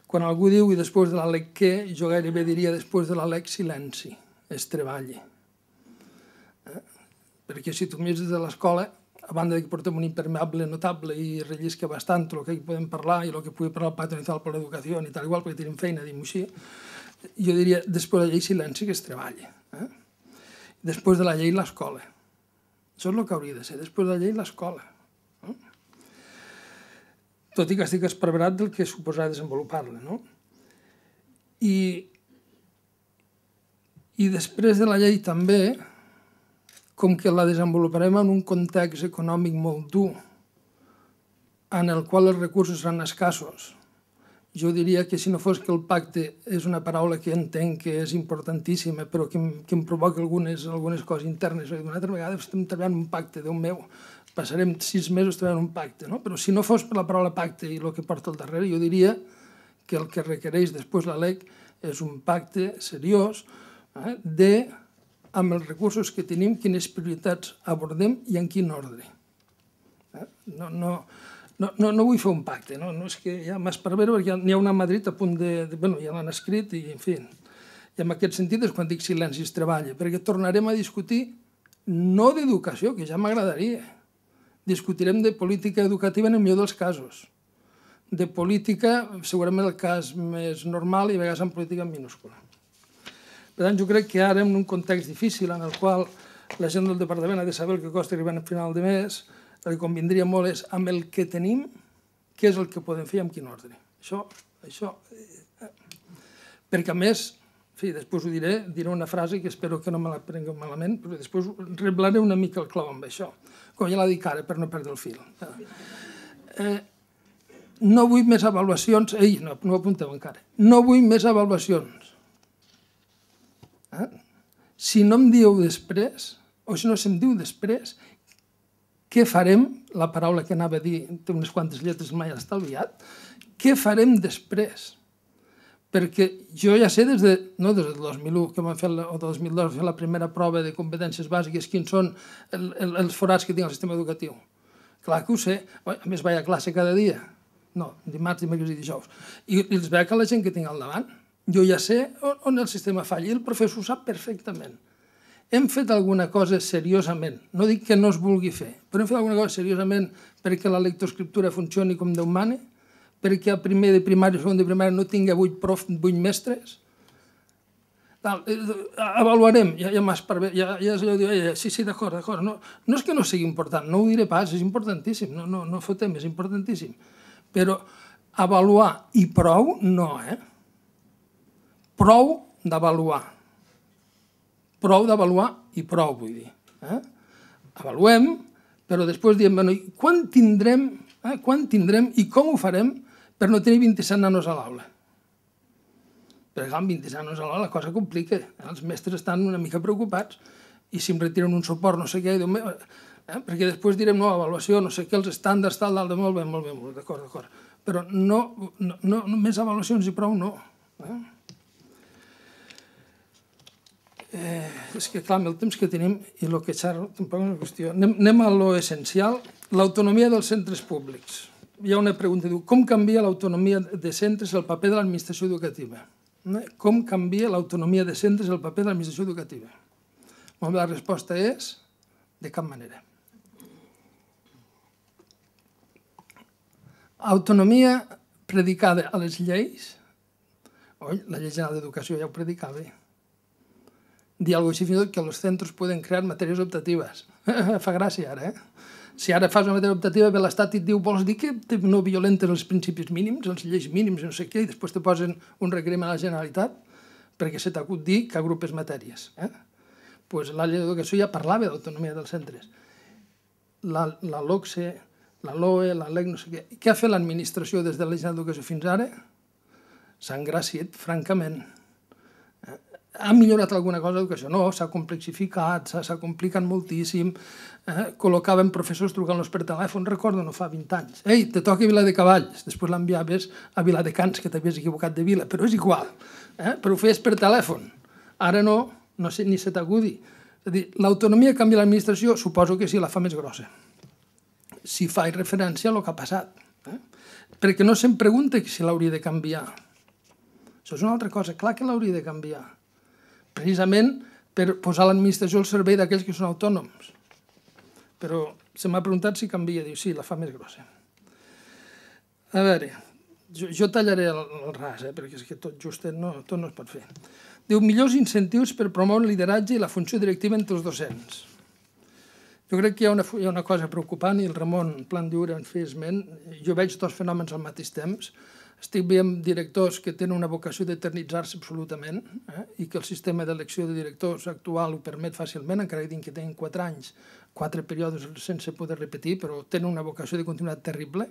Quan algú diu, i després de la LEC què, jo gairebé diria després de la LEC silenci, es treballi. Eh? Perquè si tu mires des de l'escola, a banda que portem un impermeable notable i rellisca bastant el que hi podem parlar i el que pugui parlar el Nacional per l'educació i tal igual, perquè tenim feina, dim així, jo diria, després de la llei silenci que es treballi. Eh? Després de la llei l'escola això és el que hauria de ser després de llei l'escola. No? Tot i que estic esperberat del que suposarà desenvolupar-la. No? I, I després de la llei també, com que la desenvoluparem en un context econòmic molt dur, en el qual els recursos seran escassos, jo diria que si no fos que el pacte és una paraula que entenc que és importantíssima, però que, em, que em provoca algunes, algunes coses internes. Una altra vegada estem treballant un pacte, Déu meu, passarem sis mesos treballant un pacte, no? però si no fos per la paraula pacte i el que porta al darrere, jo diria que el que requereix després la LEC és un pacte seriós eh, de, amb els recursos que tenim, quines prioritats abordem i en quin ordre. Eh? No, no, no, no, no vull fer un pacte, no, no és que ja m'has més per veure, perquè n'hi ha una a Madrid a punt de... de bueno, ja l'han escrit i, en fi... I en aquest sentit és quan dic silenci es treballa, perquè tornarem a discutir no d'educació, que ja m'agradaria. Discutirem de política educativa en el millor dels casos. De política, segurament el cas més normal i a vegades en política minúscula. Per tant, jo crec que ara, en un context difícil en el qual la gent del departament ha de saber el que costa arribar al final de mes, el que convindria molt és amb el que tenim, què és el que podem fer i amb quin ordre. Això, això... Eh, perquè a més, fi, després ho diré, diré una frase que espero que no me la prengueu malament, però després reblaré una mica el clau amb això, com ja la dic ara, per no perdre el fil. Eh, no vull més avaluacions... Ei, no, no ho apunteu encara. No vull més avaluacions. Eh? Si no em dieu després, o si no se'm diu després, què farem, la paraula que anava a dir té unes quantes lletres mai estalviat, què farem després? Perquè jo ja sé des de, no des del 2001 que vam fer, la, o 2002 fer la primera prova de competències bàsiques, quins són el, el, els forats que tinc al sistema educatiu. Clar que ho sé, a més vaig a classe cada dia. No, dimarts, dimarts i dijous. I, i els veig a la gent que tinc al davant. Jo ja sé on, on el sistema falla i el professor ho sap perfectament hem fet alguna cosa seriosament. No dic que no es vulgui fer, però hem fet alguna cosa seriosament perquè la lectoescriptura funcioni com Déu mane, perquè a primer de primària, segon de primària no tingui vuit prof, vuit mestres. Tal, eh, avaluarem, ja, ja m'has per ja, ja, ja, ja, sí, sí, d'acord, d'acord. No, no és que no sigui important, no ho diré pas, és importantíssim, no, no, no fotem, és importantíssim. Però avaluar i prou, no, eh? Prou d'avaluar prou d'avaluar i prou, vull dir. Eh? Avaluem, però després diem, bueno, quan tindrem, eh, quan tindrem i com ho farem per no tenir 27 nanos a l'aula? Perquè amb 27 nanos a l'aula la cosa complica. Eh? Els mestres estan una mica preocupats i si em retiren un suport no sé què, diuen, eh? perquè després direm, no, avaluació, no sé què, els estàndards, tal, dalt, molt bé, molt bé, molt d'acord, d'acord. Però no, no, no, només avaluacions i prou, no. Eh? eh, és que clar, amb el temps que tenim i el que xerro tampoc és una qüestió anem, anem a lo essencial l'autonomia dels centres públics hi ha una pregunta, diu, com canvia l'autonomia de centres el paper de l'administració educativa? Eh, com canvia l'autonomia de centres el paper de l'administració educativa? la resposta és de cap manera. Autonomia predicada a les lleis, oi, la llei general d'educació ja ho predicava, dir alguna cosa així, fins i tot que els centres poden crear matèries optatives. Fa gràcia ara, eh? Si ara fas una matèria optativa, ve l'Estat i et diu vols dir que no violentes els principis mínims, els lleis mínims, no sé què, i després te posen un requeriment a la Generalitat perquè se t'acut dir que agrupes matèries. Eh? Pues la llei d'educació ja parlava d'autonomia dels centres. La, la LOCSE, la LOE, la LEC, no sé què. què ha fet l'administració des de la llei d'Educació fins ara? S'ha engraciat, francament ha millorat alguna cosa l'educació? No, s'ha complexificat, s'ha complicat moltíssim. Eh, col·locaven professors trucant-los per telèfon, recordo, no fa 20 anys. Ei, te toca Vila de Cavalls. Després l'enviaves a Vila de Cans, que t'havies equivocat de vila, però és igual. Eh? Però ho feies per telèfon. Ara no, no sé, ni se t'agudi. És a dir, l'autonomia que canvia l'administració, suposo que sí, la fa més grossa. Si fa referència a el que ha passat. Eh? Perquè no se'm pregunta si l'hauria de canviar. Això és una altra cosa. Clar que l'hauria de canviar precisament per posar l'administració al servei d'aquells que són autònoms. Però se m'ha preguntat si canvia, diu, sí, la fa més grossa. A veure, jo, jo tallaré el, ras, eh, perquè és que tot just eh, no, tot no es pot fer. Diu, millors incentius per promoure el lideratge i la funció directiva entre els docents. Jo crec que hi ha una, una cosa preocupant, i el Ramon Plan Diure en fa esment, jo veig dos fenòmens al mateix temps estic veient directors que tenen una vocació d'eternitzar-se absolutament eh? i que el sistema d'elecció de directors actual ho permet fàcilment, encara que que tenen 4 anys, 4 períodes sense poder repetir, però tenen una vocació de continuïtat terrible.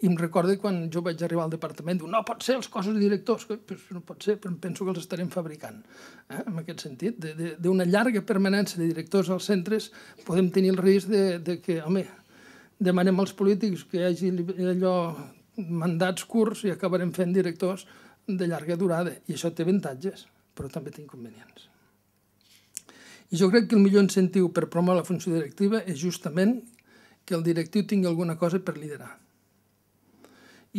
I em recordo quan jo vaig arribar al departament, diu, no pot ser els cossos de directors, pues no pot ser, però penso que els estarem fabricant. Eh? En aquest sentit, d'una llarga permanència de directors als centres, podem tenir el risc de, de que, home, demanem als polítics que hi hagi allò mandats curts i acabarem fent directors de llarga durada. I això té avantatges, però també té inconvenients. I jo crec que el millor incentiu per promoure la funció directiva és justament que el directiu tingui alguna cosa per liderar.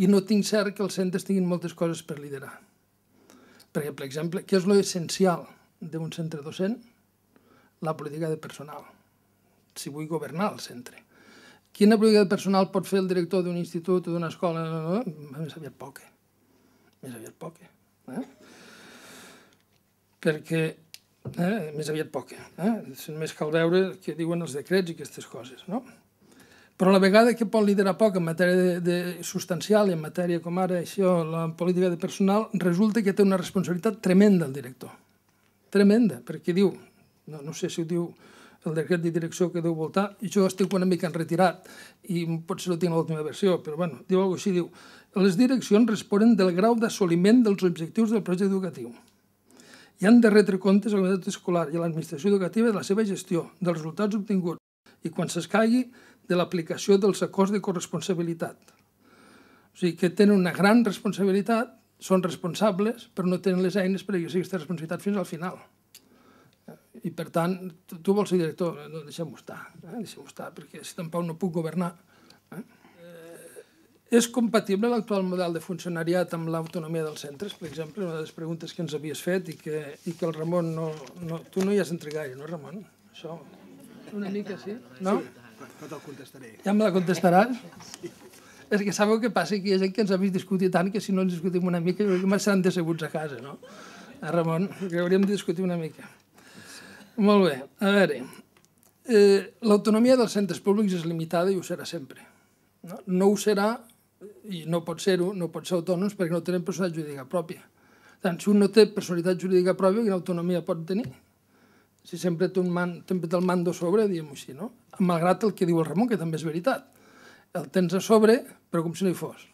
I no tinc cert que els centres tinguin moltes coses per liderar. Perquè, per exemple, què és l'essencial d'un centre docent? La política de personal, si vull governar el centre Quina política de personal pot fer el director d'un institut o d'una escola? No, no, més aviat poca. Més aviat poc. Eh? Eh? eh? Perquè eh, més aviat poc. Eh? eh? Només cal veure què diuen els decrets i aquestes coses, no? Però a la vegada que pot liderar poc en matèria de, de substancial i en matèria com ara això, la política de personal, resulta que té una responsabilitat tremenda el director. Tremenda, perquè diu, no, no sé si ho diu el decret de direcció que deu voltar, i jo estic una mica en retirat, i potser no tinc l'última versió, però bueno, diu alguna cosa així, diu, les direccions responen del grau d'assoliment dels objectius del projecte educatiu i han de retre comptes a la comunitat escolar i a l'administració educativa de la seva gestió, dels resultats obtinguts i, quan s'escaigui, de l'aplicació dels acords de corresponsabilitat. O sigui, que tenen una gran responsabilitat, són responsables, però no tenen les eines per exercir aquesta responsabilitat fins al final. I per tant, tu, tu vols ser director, no, deixem-ho estar, eh? deixem estar, perquè si tampoc no puc governar. Eh? eh és compatible l'actual model de funcionariat amb l'autonomia dels centres? Per exemple, una de les preguntes que ens havies fet i que, i que el Ramon no... no tu no hi has entregat gaire, no, Ramon? Això, una mica sí? No? Sí, no te'l contestaré. Ja me la contestaràs? Sí. És que sabeu què passa? Que hi ha gent que ens ha vist discutir tant que si no ens discutim una mica jo crec que seran decebuts a casa, no? Eh, Ramon, que hauríem de discutir una mica. Molt bé, a veure, eh, l'autonomia dels centres públics és limitada i ho serà sempre. No, no ho serà, i no pot ser-ho, no pot ser autònoms perquè no tenen personalitat jurídica pròpia. Tant, si un no té personalitat jurídica pròpia, quina autonomia pot tenir? Si sempre té, un man, sempre té el mando sobre, diguem-ho així, no? Malgrat el que diu el Ramon, que també és veritat. El tens a sobre, però com si no hi fos.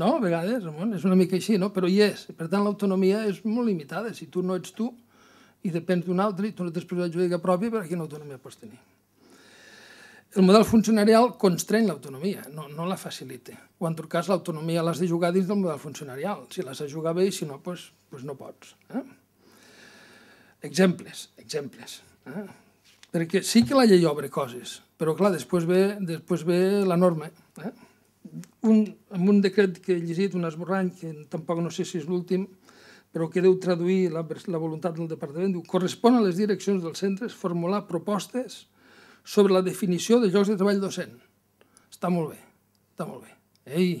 No? A vegades, Ramon, és una mica així, no? Però hi és. Per tant, l'autonomia és molt limitada. Si tu no ets tu, i depens d'un altre i té una desplegabilitat jurídica pròpia per quina autonomia pots tenir. El model funcionarial constreny l'autonomia, no, no la facilita. O en tot cas l'autonomia l'has de jugar dins del model funcionarial. Si l'has de jugar bé i si no, doncs, doncs no pots. Eh? Exemples, exemples. Eh? Perquè sí que la llei obre coses, però clar, després ve, després ve la norma. Eh? Un, amb un decret que he llegit, un esborrany, que tampoc no sé si és l'últim, però que deu traduir la, la voluntat del departament, diu, correspon a les direccions dels centres formular propostes sobre la definició de llocs de treball docent. Està molt bé, està molt bé. Ei!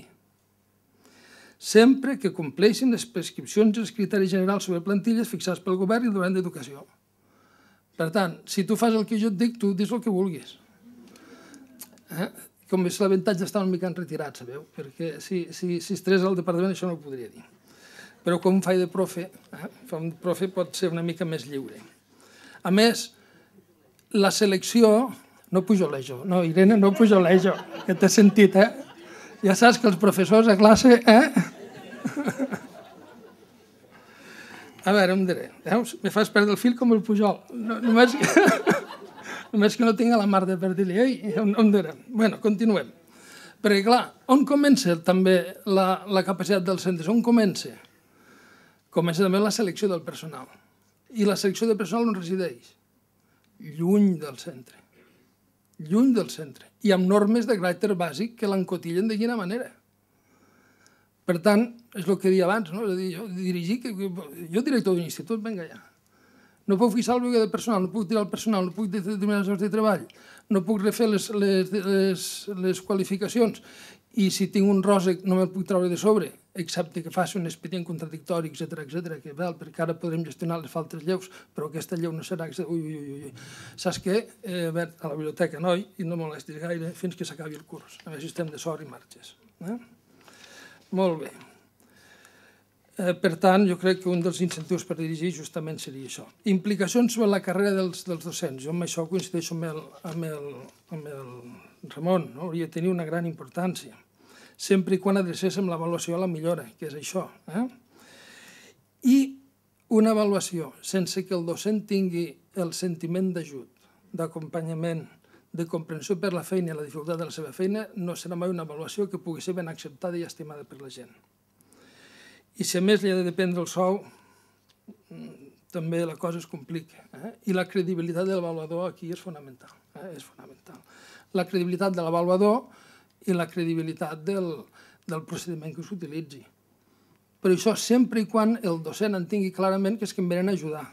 Sempre que compleixin les prescripcions i els criteris generals sobre plantilles fixats pel govern i el govern d'educació. Per tant, si tu fas el que jo et dic, tu dis el que vulguis. Eh? Com és l'avantatge d'estar una mica retirat, sabeu? Perquè si, si, si estrés al departament això no ho podria dir però com fa de profe, eh, fa un profe pot ser una mica més lliure. A més, la selecció, no pujolejo, no, Irene, no pujolejo, que t'he sentit, eh? Ja saps que els professors a classe, eh? A veure, em diré, veus? Me fas perdre el fil com el Pujol. No, només, que, només que no tinc a la mar de per dir-li, ei, em on diré? Bueno, continuem. Perquè, clar, on comença també la, la capacitat dels centres? On comença? Comença també la selecció del personal. I la selecció de personal on resideix? Lluny del centre. Lluny del centre. I amb normes de caràcter bàsic que l'encotillen de quina manera. Per tant, és el que deia abans, no? És a dir, jo dirigir, jo director d'un institut, vinga ja. No puc fixar el de personal, no puc tirar el personal, no puc determinar les hores de treball, no puc refer les, les, les, les qualificacions i si tinc un ròsec no me'l puc treure de sobre excepte que faci un expedient contradictori, etc etc que val, perquè ara podrem gestionar les faltes lleus, però aquesta lleu no serà... Ui, ui, ui, ui. Saps què? Eh, a veure, a la biblioteca, noi, i no molestis gaire fins que s'acabi el curs. A veure si estem de sort i marxes. Eh? Molt bé. Eh, per tant, jo crec que un dels incentius per dirigir justament seria això. Implicacions sobre la carrera dels, dels docents. Jo amb això coincideixo amb el, amb el, amb el Ramon, no? hauria de tenir una gran importància sempre i quan adrecéssim l'avaluació a la millora, que és això. Eh? I una avaluació sense que el docent tingui el sentiment d'ajut, d'acompanyament, de comprensió per la feina i la dificultat de la seva feina, no serà mai una avaluació que pugui ser ben acceptada i estimada per la gent. I si a més li ha de dependre el sou, també la cosa es complica. Eh? I la credibilitat de l'avaluador aquí és fonamental. Eh? És fonamental. La credibilitat de l'avaluador i la credibilitat del, del procediment que s'utilitzi. Però això sempre i quan el docent en tingui clarament que és que em venen a ajudar.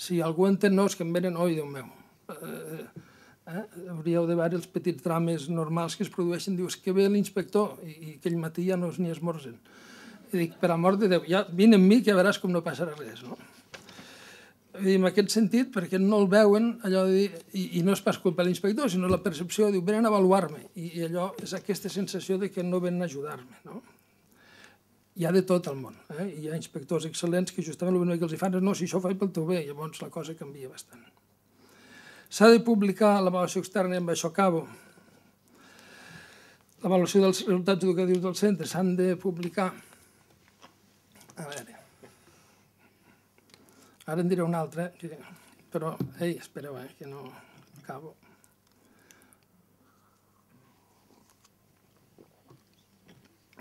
Si algú entén no, és que em venen, oi, Déu meu. Eh, eh, eh hauríeu de veure els petits drames normals que es produeixen. Dius, que ve l'inspector, i, i aquell matí ja no es ni esmorzen. I dic, per amor de Déu, ja vine amb mi que ja veràs com no passarà res, no? dir, en aquest sentit, perquè no el veuen, allò de dir, i, i no és pas culpa de l'inspector, sinó la percepció, diu, venen a avaluar-me, i, i allò és aquesta sensació de que no venen a ajudar-me, no? Hi ha de tot el món, eh? hi ha inspectors excel·lents que justament el que els fan és no, si això ho faig pel teu bé, llavors la cosa canvia bastant. S'ha de publicar l'avaluació externa, amb això acabo, l'avaluació dels resultats educatius del centre, s'han de publicar, a veure, Ara en diré una altra, però, ei, espereu, eh, que no acabo.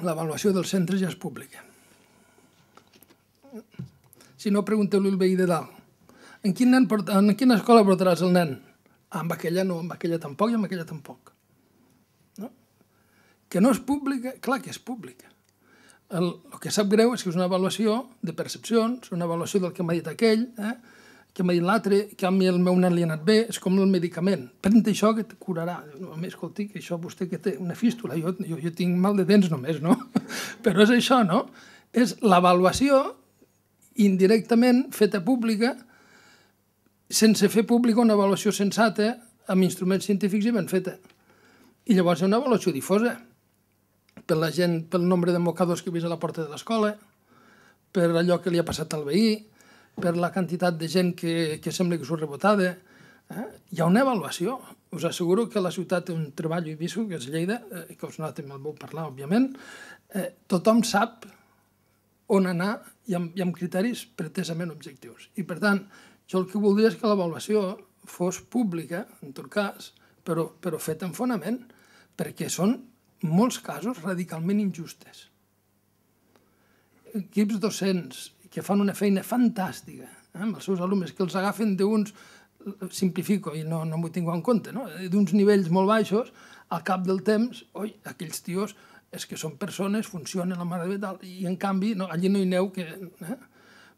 L'avaluació dels centres ja és pública. Si no, pregunteu-li el veí de dalt. En, quin nen porta, en quina escola portaràs el nen? Ah, amb aquella no, amb aquella tampoc i amb aquella tampoc. No? Que no és pública? Clar que és pública el, el que sap greu és que és una avaluació de percepcions, una avaluació del que m'ha dit aquell, eh? que m'ha dit l'altre, que a mi el meu nen li ha anat bé, és com el medicament. Pren això que et curarà. No, a més, escolti, que això vostè que té una fístula, jo, jo, jo tinc mal de dents només, no? Però és això, no? És l'avaluació indirectament feta pública sense fer pública una avaluació sensata amb instruments científics i ben feta. I llavors és una avaluació difosa per la gent, pel nombre de mocadors que he vist a la porta de l'escola, per allò que li ha passat al veí, per la quantitat de gent que, que sembla que surt rebotada. Eh? Hi ha una avaluació. Us asseguro que la ciutat té un treball i visco, que és Lleida, eh, que us té molt bo parlar, òbviament. Eh, tothom sap on anar i amb, i amb criteris pretesament objectius. I, per tant, jo el que voldria és que l'avaluació fos pública, en tot cas, però, però feta en fonament, perquè són molts casos radicalment injustes. Equips docents que fan una feina fantàstica eh, amb els seus alumnes, que els agafen d'uns, simplifico i no, no m'ho tinc en compte, no? d'uns nivells molt baixos, al cap del temps, oi, aquells tios és que són persones, funcionen la mare de tal, i en canvi no, allí no hi neu que... Eh?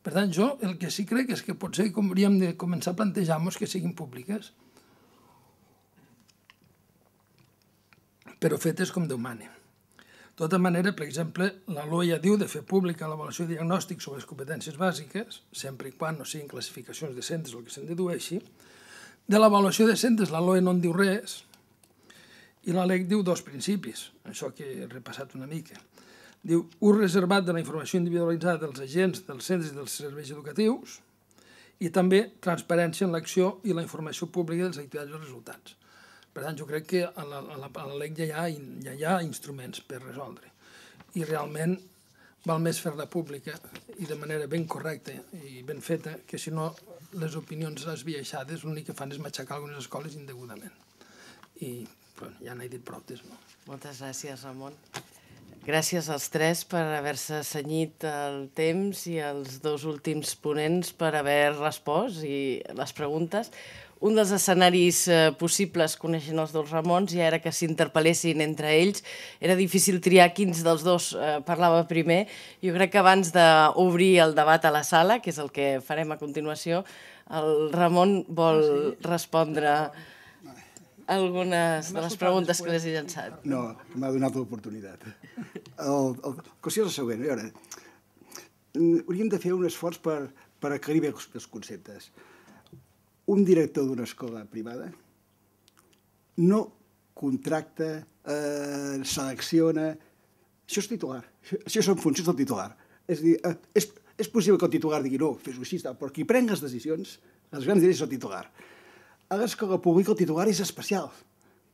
Per tant, jo el que sí crec és que potser hauríem de començar a plantejar-nos que siguin públiques. però fetes com Déu mani. De tota manera, per exemple, la LOIA diu de fer pública l'avaluació diagnòstic sobre les competències bàsiques, sempre i quan no siguin classificacions de centres el que se'n dedueixi. De l'avaluació de centres la LOE no en diu res i la LEC diu dos principis, això que he repassat una mica. Diu, ús reservat de la informació individualitzada dels agents dels centres i dels serveis educatius i també transparència en l'acció i la informació pública dels activitats i els resultats. Per tant, jo crec que a la, a la, a la ja hi, ha, ja hi ha instruments per resoldre. I realment val més fer-la pública i de manera ben correcta i ben feta, que si no les opinions esbiaixades l'únic que fan és matxacar algunes escoles indegudament. I bueno, ja n'he dit prou, no? Moltes gràcies, Ramon. Gràcies als tres per haver-se assenyit el temps i als dos últims ponents per haver respost i les preguntes un dels escenaris eh, possibles coneixent els dos Ramons ja era que s'interpel·lessin entre ells. Era difícil triar quins dels dos eh, parlava primer. Jo crec que abans d'obrir el debat a la sala, que és el que farem a continuació, el Ramon vol ah, sí? respondre ah, algunes de les preguntes que les he llançat. No, m'ha donat l'oportunitat. El, el, la qüestió és la següent. A veure, mm, hauríem de fer un esforç per, per aclarir bé els conceptes un director d'una escola privada no contracta, eh, selecciona... Això és titular. Això són funcions del titular. És dir, eh, és, és possible que el titular digui no, fes-ho així, tal, però qui pren les decisions, els grans diners és el titular. A l'escola pública el titular és especial,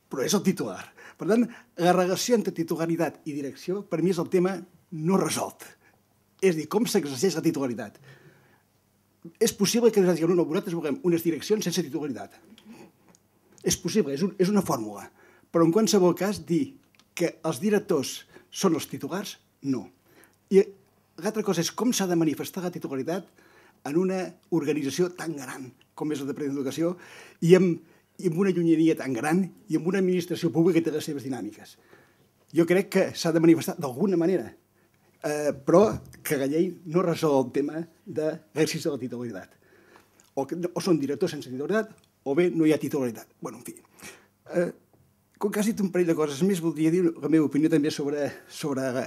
però és el titular. Per tant, la relació entre titularitat i direcció per mi és el tema no resolt. És dir, com s'exerceix la titularitat és possible que des no, nosaltres vulguem unes direccions sense titularitat. És possible, és, un, és una fórmula. Però en qualsevol cas, dir que els directors són els titulars, no. I l'altra cosa és com s'ha de manifestar la titularitat en una organització tan gran com és de Departament d'Educació i amb, i amb una llunyania tan gran i amb una administració pública que té les seves dinàmiques. Jo crec que s'ha de manifestar d'alguna manera, eh, però que la llei no resol el tema de l'exercici de la titularitat. O, que, o són directors sense titularitat, o bé no hi ha titularitat. Bueno, en fi. Eh, com que has dit un parell de coses més, voldria dir la meva opinió també sobre, sobre la,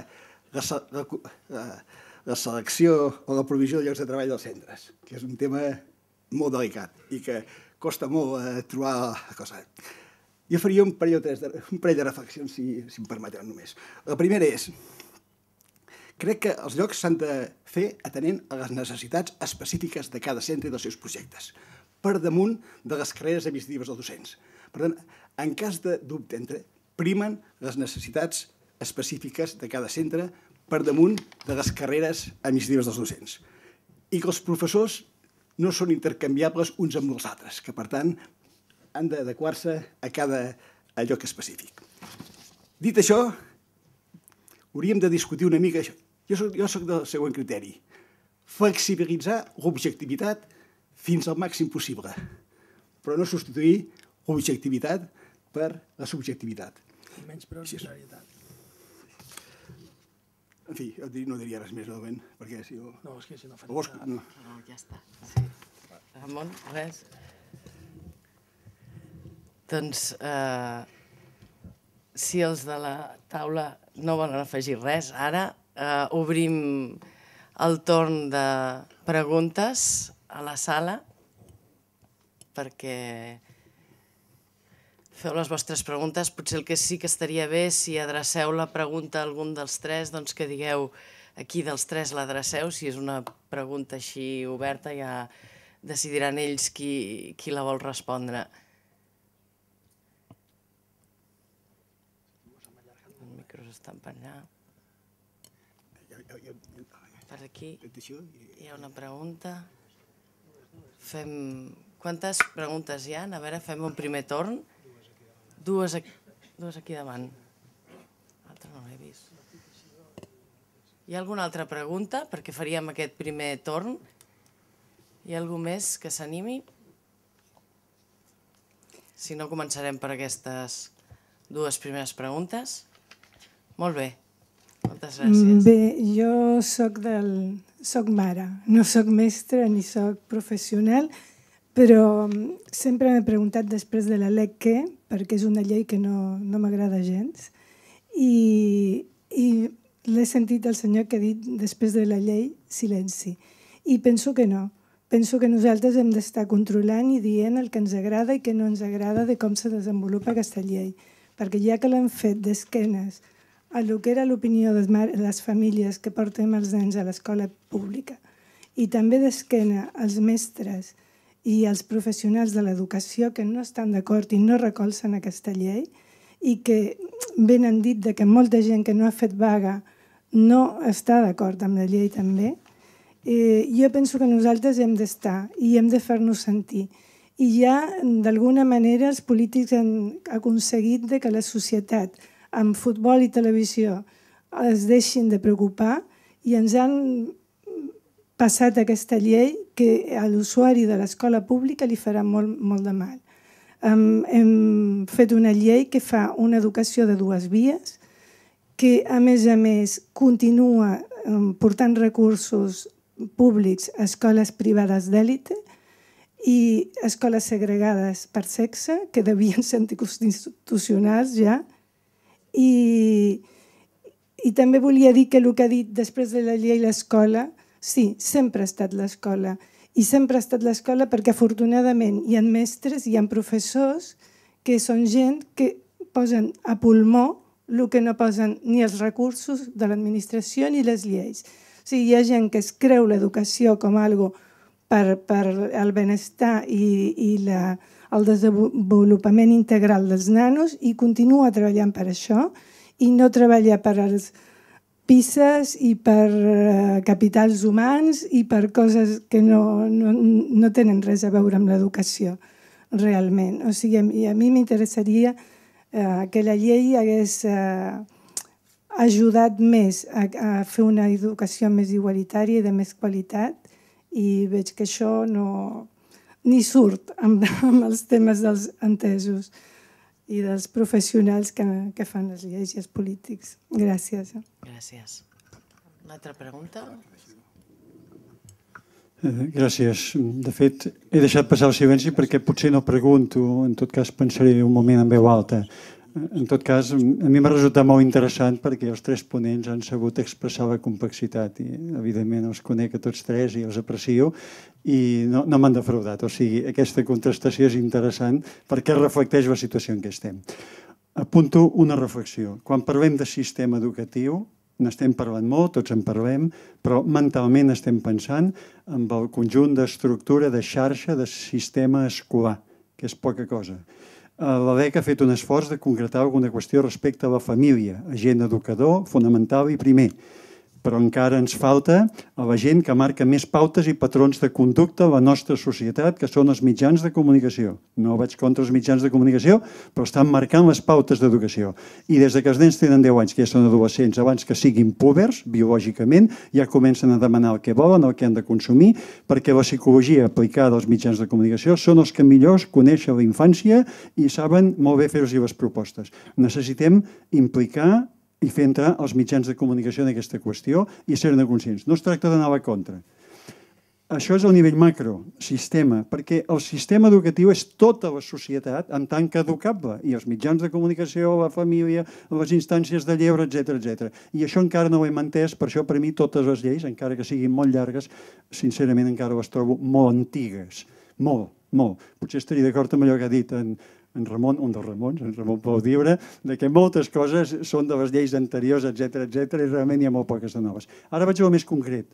la, la, la, la selecció o la provisió de llocs de treball dels centres, que és un tema molt delicat i que costa molt eh, trobar la cosa. Jo faria un parell, de, un parell de reflexions, si, si em permetran només. La primera és, Crec que els llocs s'han de fer atenent a les necessitats específiques de cada centre i dels seus projectes, per damunt de les carreres administratives dels docents. Per tant, en cas de dubte entre, primen les necessitats específiques de cada centre per damunt de les carreres administratives dels docents. I que els professors no són intercanviables uns amb els altres, que per tant han d'adequar-se a cada lloc específic. Dit això, hauríem de discutir una mica jo soc, jo soc del següent criteri. Flexibilitzar l'objectivitat fins al màxim possible, però no substituir l'objectivitat per la subjectivitat. I menys precarietat. En fi, jo no diria res més, de perquè si jo... No, és que si no faria... Vols... No. no, ja està. Sí. Ramon, res? Doncs, eh, si els de la taula no volen afegir res, ara eh, obrim el torn de preguntes a la sala perquè feu les vostres preguntes. Potser el que sí que estaria bé, si adreceu la pregunta a algun dels tres, doncs que digueu qui dels tres l'adreceu, si és una pregunta així oberta ja decidiran ells qui, qui la vol respondre. Els micros estan per allà per aquí hi ha una pregunta. Fem... Quantes preguntes hi ha? A veure, fem un primer torn. Dues aquí, dues aquí davant. L'altra no l'he vist. Hi ha alguna altra pregunta? Perquè faríem aquest primer torn. Hi ha algú més que s'animi? Si no, començarem per aquestes dues primeres preguntes. Molt bé. Moltes gràcies. Bé, jo sóc del... Soc mare, no sóc mestra ni sóc professional, però mm, sempre m'he preguntat després de la LEC què, perquè és una llei que no, no m'agrada gens, i, i l'he sentit el senyor que ha dit després de la llei silenci. I penso que no. Penso que nosaltres hem d'estar controlant i dient el que ens agrada i que no ens agrada de com se desenvolupa aquesta llei. Perquè ja que l'han fet d'esquenes el que era l'opinió de les famílies que portem els nens a l'escola pública i també d'esquena els mestres i els professionals de l'educació que no estan d'acord i no recolzen aquesta llei i que ben han dit de que molta gent que no ha fet vaga no està d'acord amb la llei també, eh, jo penso que nosaltres hem d'estar i hem de fer-nos sentir. I ja, d'alguna manera, els polítics han aconseguit de que la societat amb futbol i televisió es deixin de preocupar i ens han passat aquesta llei que a l'usuari de l'escola pública li farà molt, molt de mal. Hem, hem fet una llei que fa una educació de dues vies, que a més a més continua portant recursos públics a escoles privades d'èlite i escoles segregades per sexe, que devien ser anticonstitucionals ja, i, I també volia dir que el que ha dit després de la llei l'escola, sí, sempre ha estat l'escola. I sempre ha estat l'escola perquè afortunadament hi ha mestres, hi ha professors que són gent que posen a pulmó el que no posen ni els recursos de l'administració ni les lleis. O sigui, hi ha gent que es creu l'educació com algo per, per el benestar i, i la, el desenvolupament integral dels nanos i continua treballant per això i no treballa per als pisses i per eh, capitals humans i per coses que no, no, no tenen res a veure amb l'educació realment. O sigui, a mi m'interessaria eh, que la llei hagués eh, ajudat més a, a fer una educació més igualitària i de més qualitat i veig que això no, ni surt amb, amb els temes dels entesos i dels professionals que, que fan les lleis i els polítics. Gràcies. Gràcies. Una altra pregunta? Eh, gràcies. De fet, he deixat passar el silenci perquè potser no pregunto, en tot cas pensaré un moment en veu alta. En tot cas, a mi m'ha resultat molt interessant perquè els tres ponents han sabut expressar la complexitat i, evidentment, els conec a tots tres i els aprecio i no, no m'han defraudat. O sigui, aquesta contrastació és interessant perquè reflecteix la situació en què estem. Apunto una reflexió. Quan parlem de sistema educatiu, n'estem parlant molt, tots en parlem, però mentalment estem pensant en el conjunt d'estructura, de xarxa, de sistema escolar, que és poca cosa. Eh, la LEC ha fet un esforç de concretar alguna qüestió respecte a la família, agent educador, fonamental i primer però encara ens falta a la gent que marca més pautes i patrons de conducta a la nostra societat, que són els mitjans de comunicació. No vaig contra els mitjans de comunicació, però estan marcant les pautes d'educació. I des que els nens tenen 10 anys, que ja són adolescents, abans que siguin púbers, biològicament, ja comencen a demanar el que volen, el que han de consumir, perquè la psicologia aplicada als mitjans de comunicació són els que millors coneixen la infància i saben molt bé fer-los les propostes. Necessitem implicar i fer entrar els mitjans de comunicació en aquesta qüestió i ser-ne conscients. No es tracta d'anar a la contra. Això és el nivell macro, sistema, perquè el sistema educatiu és tota la societat en tant que educable, i els mitjans de comunicació, la família, les instàncies de lleure, etc etc. I això encara no ho hem entès, per això per mi totes les lleis, encara que siguin molt llargues, sincerament encara les trobo molt antigues, molt, molt. Potser estaria d'acord amb allò que ha dit en, en Ramon, un dels Ramons, en Ramon Pau Diure, de que moltes coses són de les lleis anteriors, etc etc i realment hi ha molt poques de noves. Ara vaig a més concret.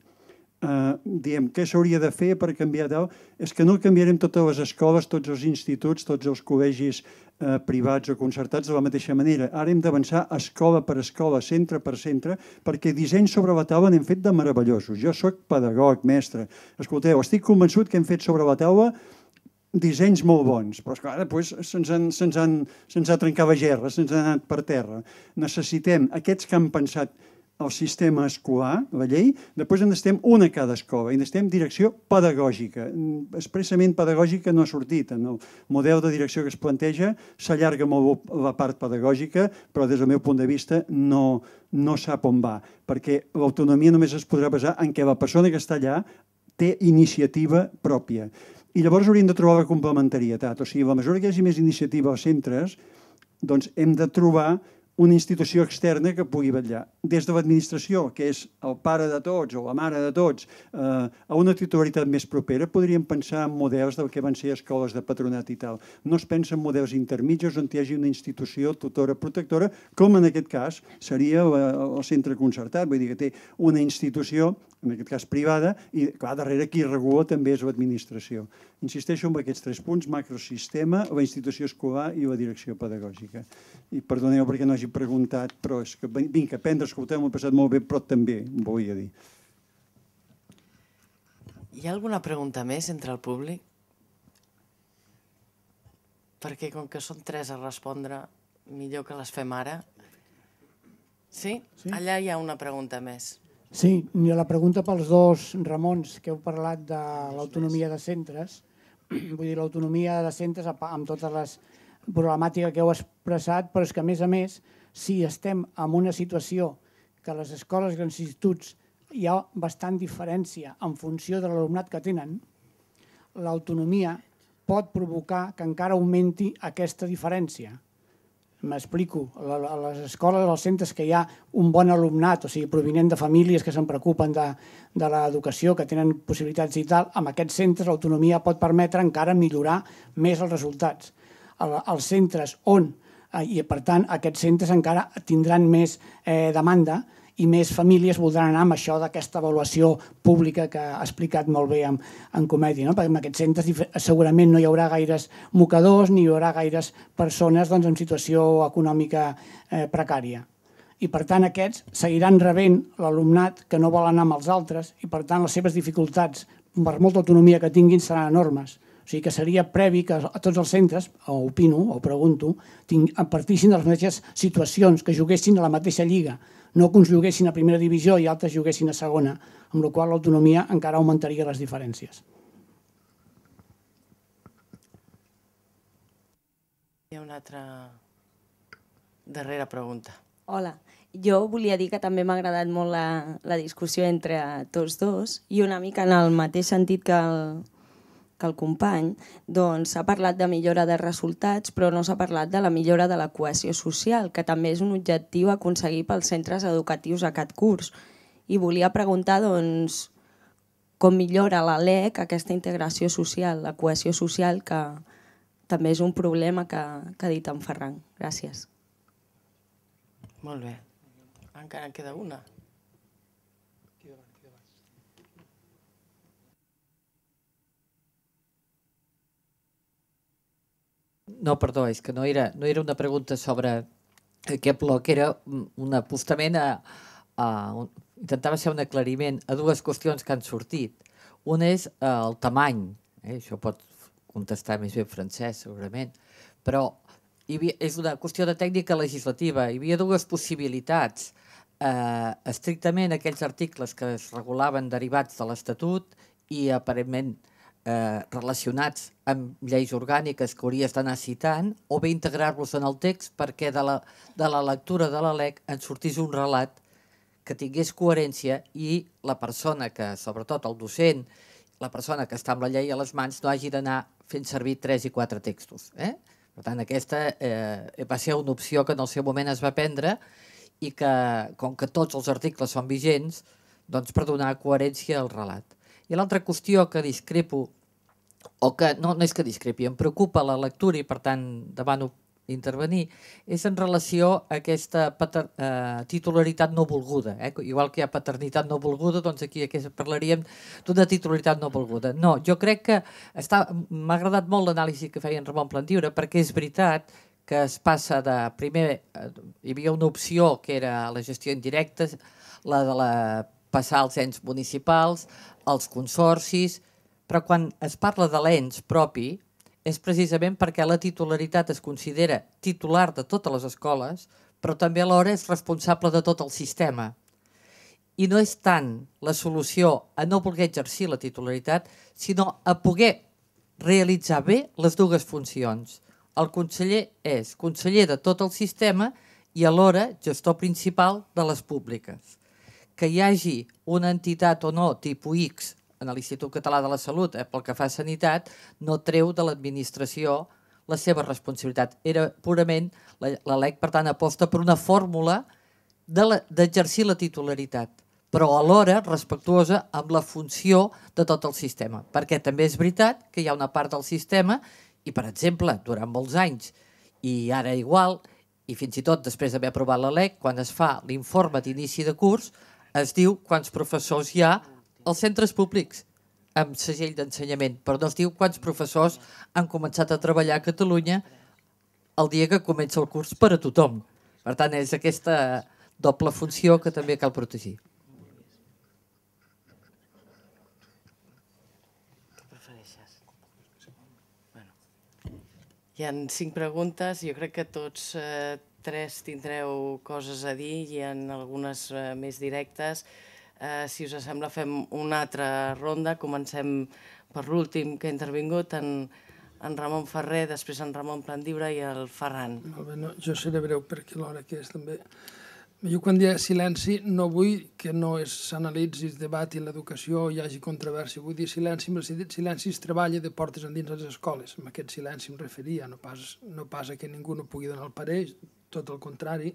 Uh, diem, què s'hauria de fer per canviar d'au? És que no canviarem totes les escoles, tots els instituts, tots els col·legis eh, privats o concertats de la mateixa manera. Ara hem d'avançar escola per escola, centre per centre, perquè disseny sobre la taula n'hem fet de meravellosos. Jo sóc pedagog, mestre. Escolteu, estic convençut que hem fet sobre la taula dissenys molt bons, però esclar, després se'ns han, se han, se ha trencat la gerra, se'ns ha anat per terra. Necessitem aquests que han pensat el sistema escolar, la llei, després en estem una a cada escola i estem direcció pedagògica. Mm, expressament pedagògica no ha sortit. En el model de direcció que es planteja s'allarga molt la part pedagògica, però des del meu punt de vista no, no sap on va, perquè l'autonomia només es podrà basar en què la persona que està allà té iniciativa pròpia. I llavors hauríem de trobar la complementarietat. O sigui, a la mesura que hi hagi més iniciativa als centres, doncs hem de trobar una institució externa que pugui vetllar. Des de l'administració, que és el pare de tots o la mare de tots, eh, a una titularitat més propera, podríem pensar en models del que van ser escoles de patronat i tal. No es pensa en models intermitjos on hi hagi una institució tutora protectora, com en aquest cas seria el centre concertat, vull dir que té una institució en aquest cas privada, i clar, darrere qui regula també és l'administració. Insisteixo en aquests tres punts, macrosistema, la institució escolar i la direcció pedagògica. I perdoneu perquè no hagi preguntat, però és que vinc a aprendre, escolteu, m'ho he passat molt bé, però també em volia dir. Hi ha alguna pregunta més entre el públic? Perquè com que són tres a respondre, millor que les fem ara. Sí? sí? Allà hi ha una pregunta més. Sí, i la pregunta pels dos Ramons que heu parlat de l'autonomia de centres, vull dir l'autonomia de centres amb totes les problemàtiques que heu expressat, però és que a més a més, si estem en una situació que les escoles i els instituts hi ha bastant diferència en funció de l'alumnat que tenen, l'autonomia pot provocar que encara augmenti aquesta diferència. M'explico, a les escoles, als centres que hi ha un bon alumnat, o sigui, provinent de famílies que se'n preocupen de, de l'educació, que tenen possibilitats i tal, amb aquests centres l'autonomia pot permetre encara millorar més els resultats. Els centres on, eh, i per tant, aquests centres encara tindran més eh, demanda, i més famílies voldran anar amb això d'aquesta avaluació pública que ha explicat molt bé en, en comèdia, no? perquè en aquests centres segurament no hi haurà gaires mocadors ni hi haurà gaires persones doncs, en situació econòmica eh, precària. I per tant aquests seguiran rebent l'alumnat que no vol anar amb els altres i per tant les seves dificultats per molta autonomia que tinguin seran enormes o sigui que seria previ que a tots els centres, o opino o pregunto, partissin de les mateixes situacions, que juguessin a la mateixa lliga, no que uns juguessin a primera divisió i altres juguessin a segona, amb la qual l'autonomia encara augmentaria les diferències. Hi ha una altra darrera pregunta. Hola, jo volia dir que també m'ha agradat molt la, la discussió entre tots dos i una mica en el mateix sentit que el, que el company, doncs s'ha parlat de millora de resultats, però no s'ha parlat de la millora de la cohesió social, que també és un objectiu aconseguir pels centres educatius aquest curs. I volia preguntar, doncs, com millora la LEC aquesta integració social, la cohesió social, que també és un problema que, que ha dit en Ferran. Gràcies. Molt bé. Encara en queda una. No, perdó, és que no era, no era una pregunta sobre aquest eh, bloc, era un apostament a, a un, intentava ser un aclariment a dues qüestions que han sortit. Una és eh, el tamany, eh, això pot contestar més bé francès, segurament, però hi havia, és una qüestió de tècnica legislativa. Hi havia dues possibilitats. Eh, estrictament aquells articles que es regulaven derivats de l'Estatut i aparentment eh, eh, relacionats amb lleis orgàniques que hauries d'anar citant, o bé integrar-los en el text perquè de la, de la lectura de la LEC en sortís un relat que tingués coherència i la persona que, sobretot el docent, la persona que està amb la llei a les mans no hagi d'anar fent servir tres i quatre textos. Eh? Per tant, aquesta eh, va ser una opció que en el seu moment es va prendre i que, com que tots els articles són vigents, doncs per donar coherència al relat. I l'altra qüestió que discrepo o que no, no és que discrepi, em preocupa la lectura i per tant demano intervenir, és en relació a aquesta pater, eh, titularitat no volguda. Eh? Igual que hi ha paternitat no volguda, doncs aquí, aquí parlaríem d'una titularitat no volguda. No, jo crec que m'ha agradat molt l'anàlisi que feia en Ramon Plantiure perquè és veritat que es passa de... Primer, eh, hi havia una opció que era la gestió indirecta, la de la, passar als ens municipals, als consorcis, però quan es parla de l'ens propi, és precisament perquè la titularitat es considera titular de totes les escoles, però també alhora és responsable de tot el sistema. I no és tant la solució a no voler exercir la titularitat, sinó a poder realitzar bé les dues funcions. El conseller és conseller de tot el sistema i alhora gestor principal de les públiques. Que hi hagi una entitat o no tipus X en l'Institut Català de la Salut, eh, pel que fa a sanitat, no treu de l'administració la seva responsabilitat. Era purament, la, LEC, per tant, aposta per una fórmula d'exercir de la, la titularitat, però alhora respectuosa amb la funció de tot el sistema. Perquè també és veritat que hi ha una part del sistema i, per exemple, durant molts anys, i ara igual, i fins i tot després d'haver aprovat la LEC, quan es fa l'informe d'inici de curs, es diu quants professors hi ha els centres públics amb segell d'ensenyament, però no es diu quants professors han començat a treballar a Catalunya el dia que comença el curs per a tothom. Per tant, és aquesta doble funció que també cal protegir. Hi han cinc preguntes, jo crec que tots eh, tres tindreu coses a dir, hi ha algunes eh, més directes. Eh, si us sembla, fem una altra ronda. Comencem per l'últim que ha intervingut, en, en Ramon Ferrer, després en Ramon Plandibre i el Ferran. Molt bé, no, jo seré breu perquè l'hora que és també... Jo quan dia silenci no vull que no s'analitzi el debat i l'educació hi hagi controvèrsia, vull dir silenci, amb el silenci es treballa de portes endins a les escoles, amb aquest silenci em referia, no pas, no pas a que ningú no pugui donar el pareix, tot el contrari,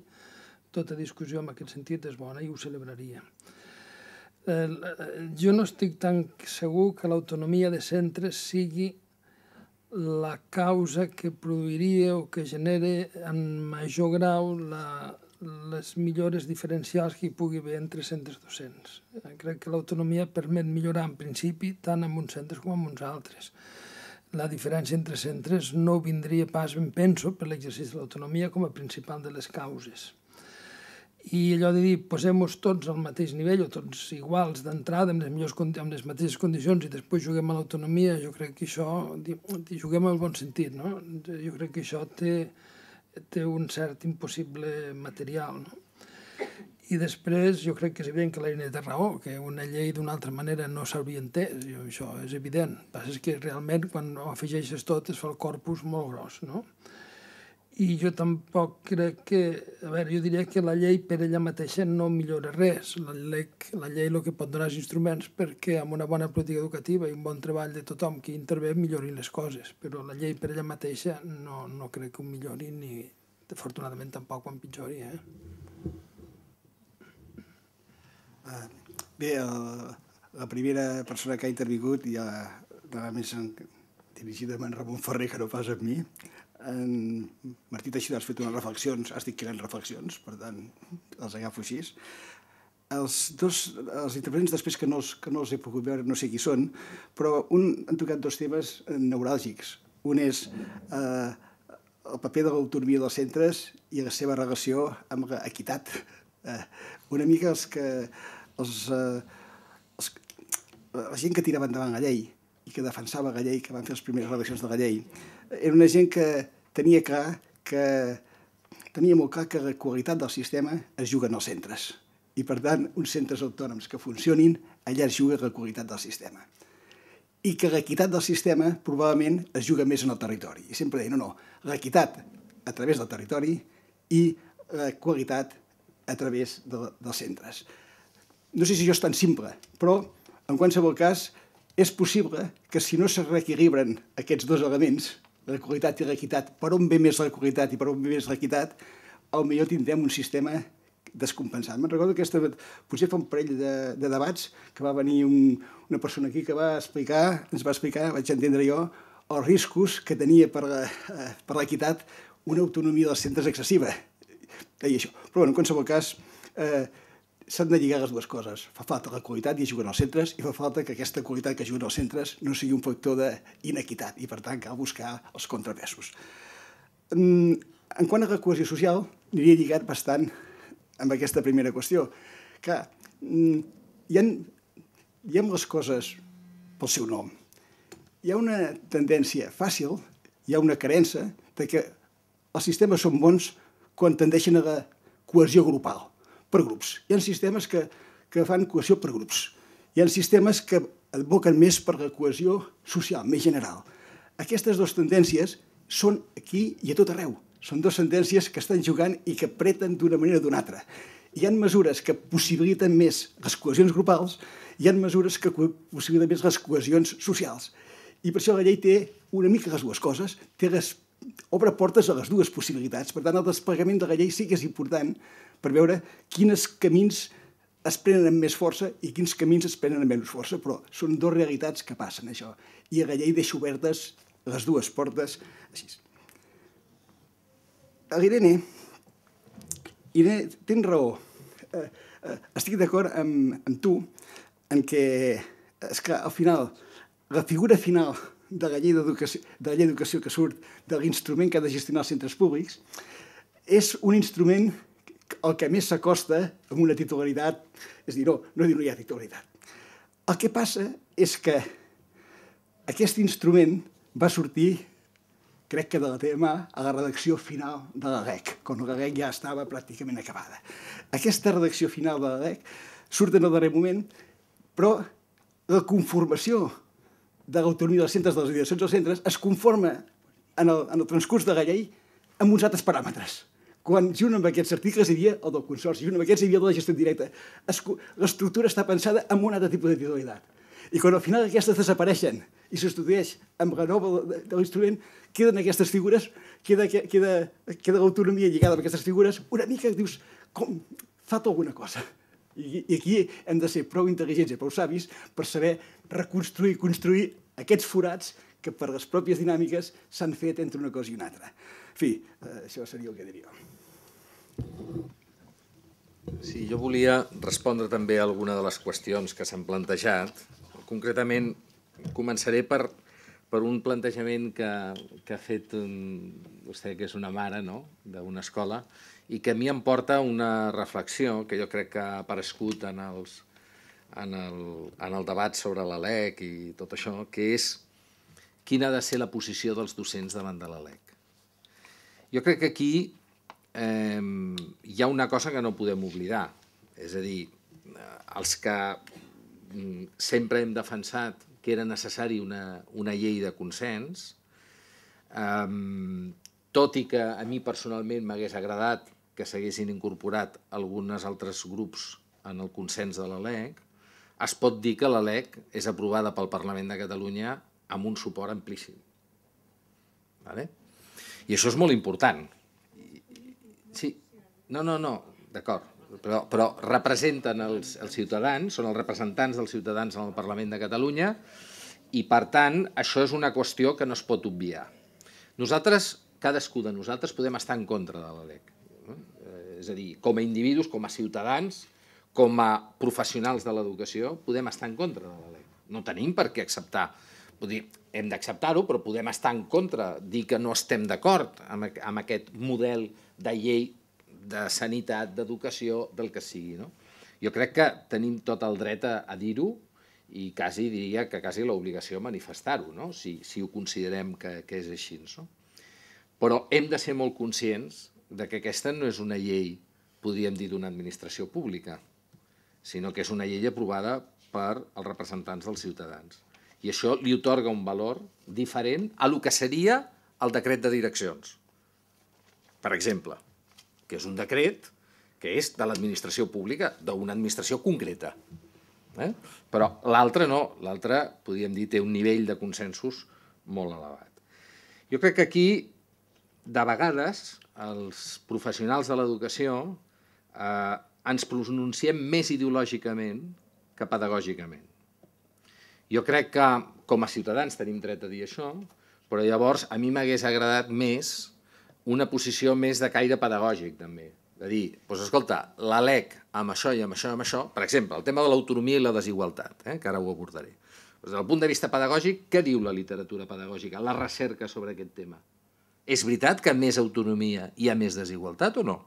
tota discussió en aquest sentit és bona i ho celebraria. Eh, eh, jo no estic tan segur que l'autonomia de centres sigui la causa que produiria o que genere en major grau la, les millores diferencials que hi pugui haver entre centres docents. Eh, crec que l'autonomia permet millorar en principi tant en uns centres com en uns altres. La diferència entre centres no vindria pas, ben penso, per l'exercici de l'autonomia com a principal de les causes i allò de dir posem-nos tots al mateix nivell o tots iguals d'entrada amb, les amb les mateixes condicions i després juguem a l'autonomia, jo crec que això juguem al bon sentit, no? Jo crec que això té, té un cert impossible material, no? I després jo crec que és evident que la llei té raó, que una llei d'una altra manera no s'hauria entès, i això és evident. El que passa és que realment quan ho afegeixes tot es fa el corpus molt gros, no? i jo tampoc crec que... A veure, jo diria que la llei per ella mateixa no millora res. La llei, la llei el que pot donar és instruments perquè amb una bona política educativa i un bon treball de tothom que intervé millori les coses, però la llei per ella mateixa no, no crec que ho millori ni, afortunadament, tampoc ho empitjori. Eh? Uh, bé, el, la primera persona que ha intervingut ja la més dirigida a en Ramon Ferrer, que no pas a mi, en Martí Teixidor has fet unes reflexions, has dit que eren reflexions, per tant, els agafo així. Els dos, els intervenents, després que no els, que no els he pogut veure, no sé qui són, però un, han tocat dos temes neuràlgics. Un és eh, el paper de l'autonomia dels centres i la seva relació amb l'equitat. Eh, una mica els que... Els, eh, els, la gent que tirava endavant la llei i que defensava la llei, que van fer les primeres redaccions de la llei, era una gent que tenia clar que tenia molt clar que la qualitat del sistema es juga en els centres. I, per tant, uns centres autònoms que funcionin, allà es juga la qualitat del sistema. I que l'equitat del sistema probablement es juga més en el territori. I sempre deia, no, no, l'equitat a través del territori i la qualitat a través de, dels centres. No sé si això és tan simple, però, en qualsevol cas, és possible que si no se reequilibren aquests dos elements, la qualitat i l'equitat, per on ve més la qualitat i per on ve més l'equitat, al millor tindrem un sistema descompensat. Me'n recordo aquesta, potser fa un parell de, de debats que va venir un, una persona aquí que va explicar, ens va explicar, vaig entendre jo, els riscos que tenia per l'equitat una autonomia dels centres excessiva. Deia això. Però bueno, en qualsevol cas, eh, s'han de lligar les dues coses. Fa falta la qualitat i juguen als centres i fa falta que aquesta qualitat que juguen als centres no sigui un factor d'inequitat i, per tant, cal buscar els contrapesos. Mm, en quant a la cohesió social, aniria lligat bastant amb aquesta primera qüestió. Clar, mm, hi ha, hi ha les coses pel seu nom. Hi ha una tendència fàcil, hi ha una carença de que els sistemes són bons quan tendeixen a la cohesió grupal per grups. Hi ha sistemes que, que fan cohesió per grups. Hi ha sistemes que advoquen més per la cohesió social, més general. Aquestes dues tendències són aquí i a tot arreu. Són dues tendències que estan jugant i que preten d'una manera o d'una altra. Hi han mesures que possibiliten més les cohesions grupals, hi han mesures que possibiliten més les cohesions socials. I per això la llei té una mica les dues coses, té les, obre portes a les dues possibilitats. Per tant, el desplegament de la llei sí que és important per veure quins camins es prenen amb més força i quins camins es prenen amb menys força, però són dues realitats que passen, això. I a Gallei deixo obertes les dues portes. Així. A l'Irene, Irene, tens raó. Eh, eh estic d'acord amb, amb tu en que, és que al final, la figura final de la llei d'educació que surt de l'instrument que ha de gestionar els centres públics és un instrument que el que més s'acosta a una titularitat és dir, no, no no hi ha titularitat. El que passa és que aquest instrument va sortir, crec que de la teva mà, a la redacció final de la LEC, quan la LEC ja estava pràcticament acabada. Aquesta redacció final de la LEC surt en el darrer moment, però la conformació de l'autonomia dels centres, de les direccions dels centres, es conforma en el, en el transcurs de la llei amb uns altres paràmetres quan junt amb aquests articles hi havia el del Consorci, junt amb aquests hi havia el de la gestió directa. L'estructura està pensada amb un altre tipus de titularitat. I quan al final aquestes desapareixen i s'estudieix amb la nova de l'instrument, queden aquestes figures, queda, queda, queda l'autonomia lligada amb aquestes figures, una mica dius, com, falta alguna cosa. I, I aquí hem de ser prou intel·ligents i prou savis per saber reconstruir i construir aquests forats que per les pròpies dinàmiques s'han fet entre una cosa i una altra. En fi, eh, això seria el que diria. Sí, jo volia respondre també a alguna de les qüestions que s'han plantejat. Concretament, començaré per, per un plantejament que, que ha fet un, mm, vostè, que és una mare no? d'una escola, i que a mi em porta una reflexió que jo crec que ha aparegut en, els, en, el, en el debat sobre la LEC i tot això, que és quina ha de ser la posició dels docents davant de la LEC. Jo crec que aquí eh, hi ha una cosa que no podem oblidar. És a dir, eh, els que mm, sempre hem defensat que era necessari una, una llei de consens, eh, tot i que a mi personalment m'hagués agradat que s'haguessin incorporat algunes altres grups en el consens de la LEC, es pot dir que la LEC és aprovada pel Parlament de Catalunya amb un suport amplíssim. D'acord? ¿Vale? I això és molt important. Sí, no, no, no, d'acord. Però, però representen els, els ciutadans, són els representants dels ciutadans en el Parlament de Catalunya i, per tant, això és una qüestió que no es pot obviar. Nosaltres, cadascú de nosaltres, podem estar en contra de la LEC. No? Eh, és a dir, com a individus, com a ciutadans, com a professionals de l'educació, podem estar en contra de la LEC. No tenim per què acceptar Vull dir, hem d'acceptar-ho, però podem estar en contra, dir que no estem d'acord amb, amb aquest model de llei de sanitat, d'educació, del que sigui. No? Jo crec que tenim tot el dret a, a dir-ho i quasi diria que quasi l'obligació a manifestar-ho, no? si, si ho considerem que, que és així. No? Però hem de ser molt conscients de que aquesta no és una llei, podríem dir, d'una administració pública, sinó que és una llei aprovada per els representants dels ciutadans. I això li otorga un valor diferent a lo que seria el decret de direccions. Per exemple, que és un decret que és de l'administració pública, d'una administració concreta. Eh? Però l'altre no, l'altre, podríem dir, té un nivell de consensos molt elevat. Jo crec que aquí, de vegades, els professionals de l'educació eh, ens pronunciem més ideològicament que pedagògicament. Jo crec que com a ciutadans tenim dret a dir això, però llavors a mi m'hagués agradat més una posició més de caire pedagògic també. De dir, doncs escolta, l'ALEC amb això i amb això i amb això, per exemple, el tema de l'autonomia i la desigualtat, eh, que ara ho abordaré. Doncs, des del punt de vista pedagògic, què diu la literatura pedagògica, la recerca sobre aquest tema? És veritat que més autonomia hi ha més desigualtat o no?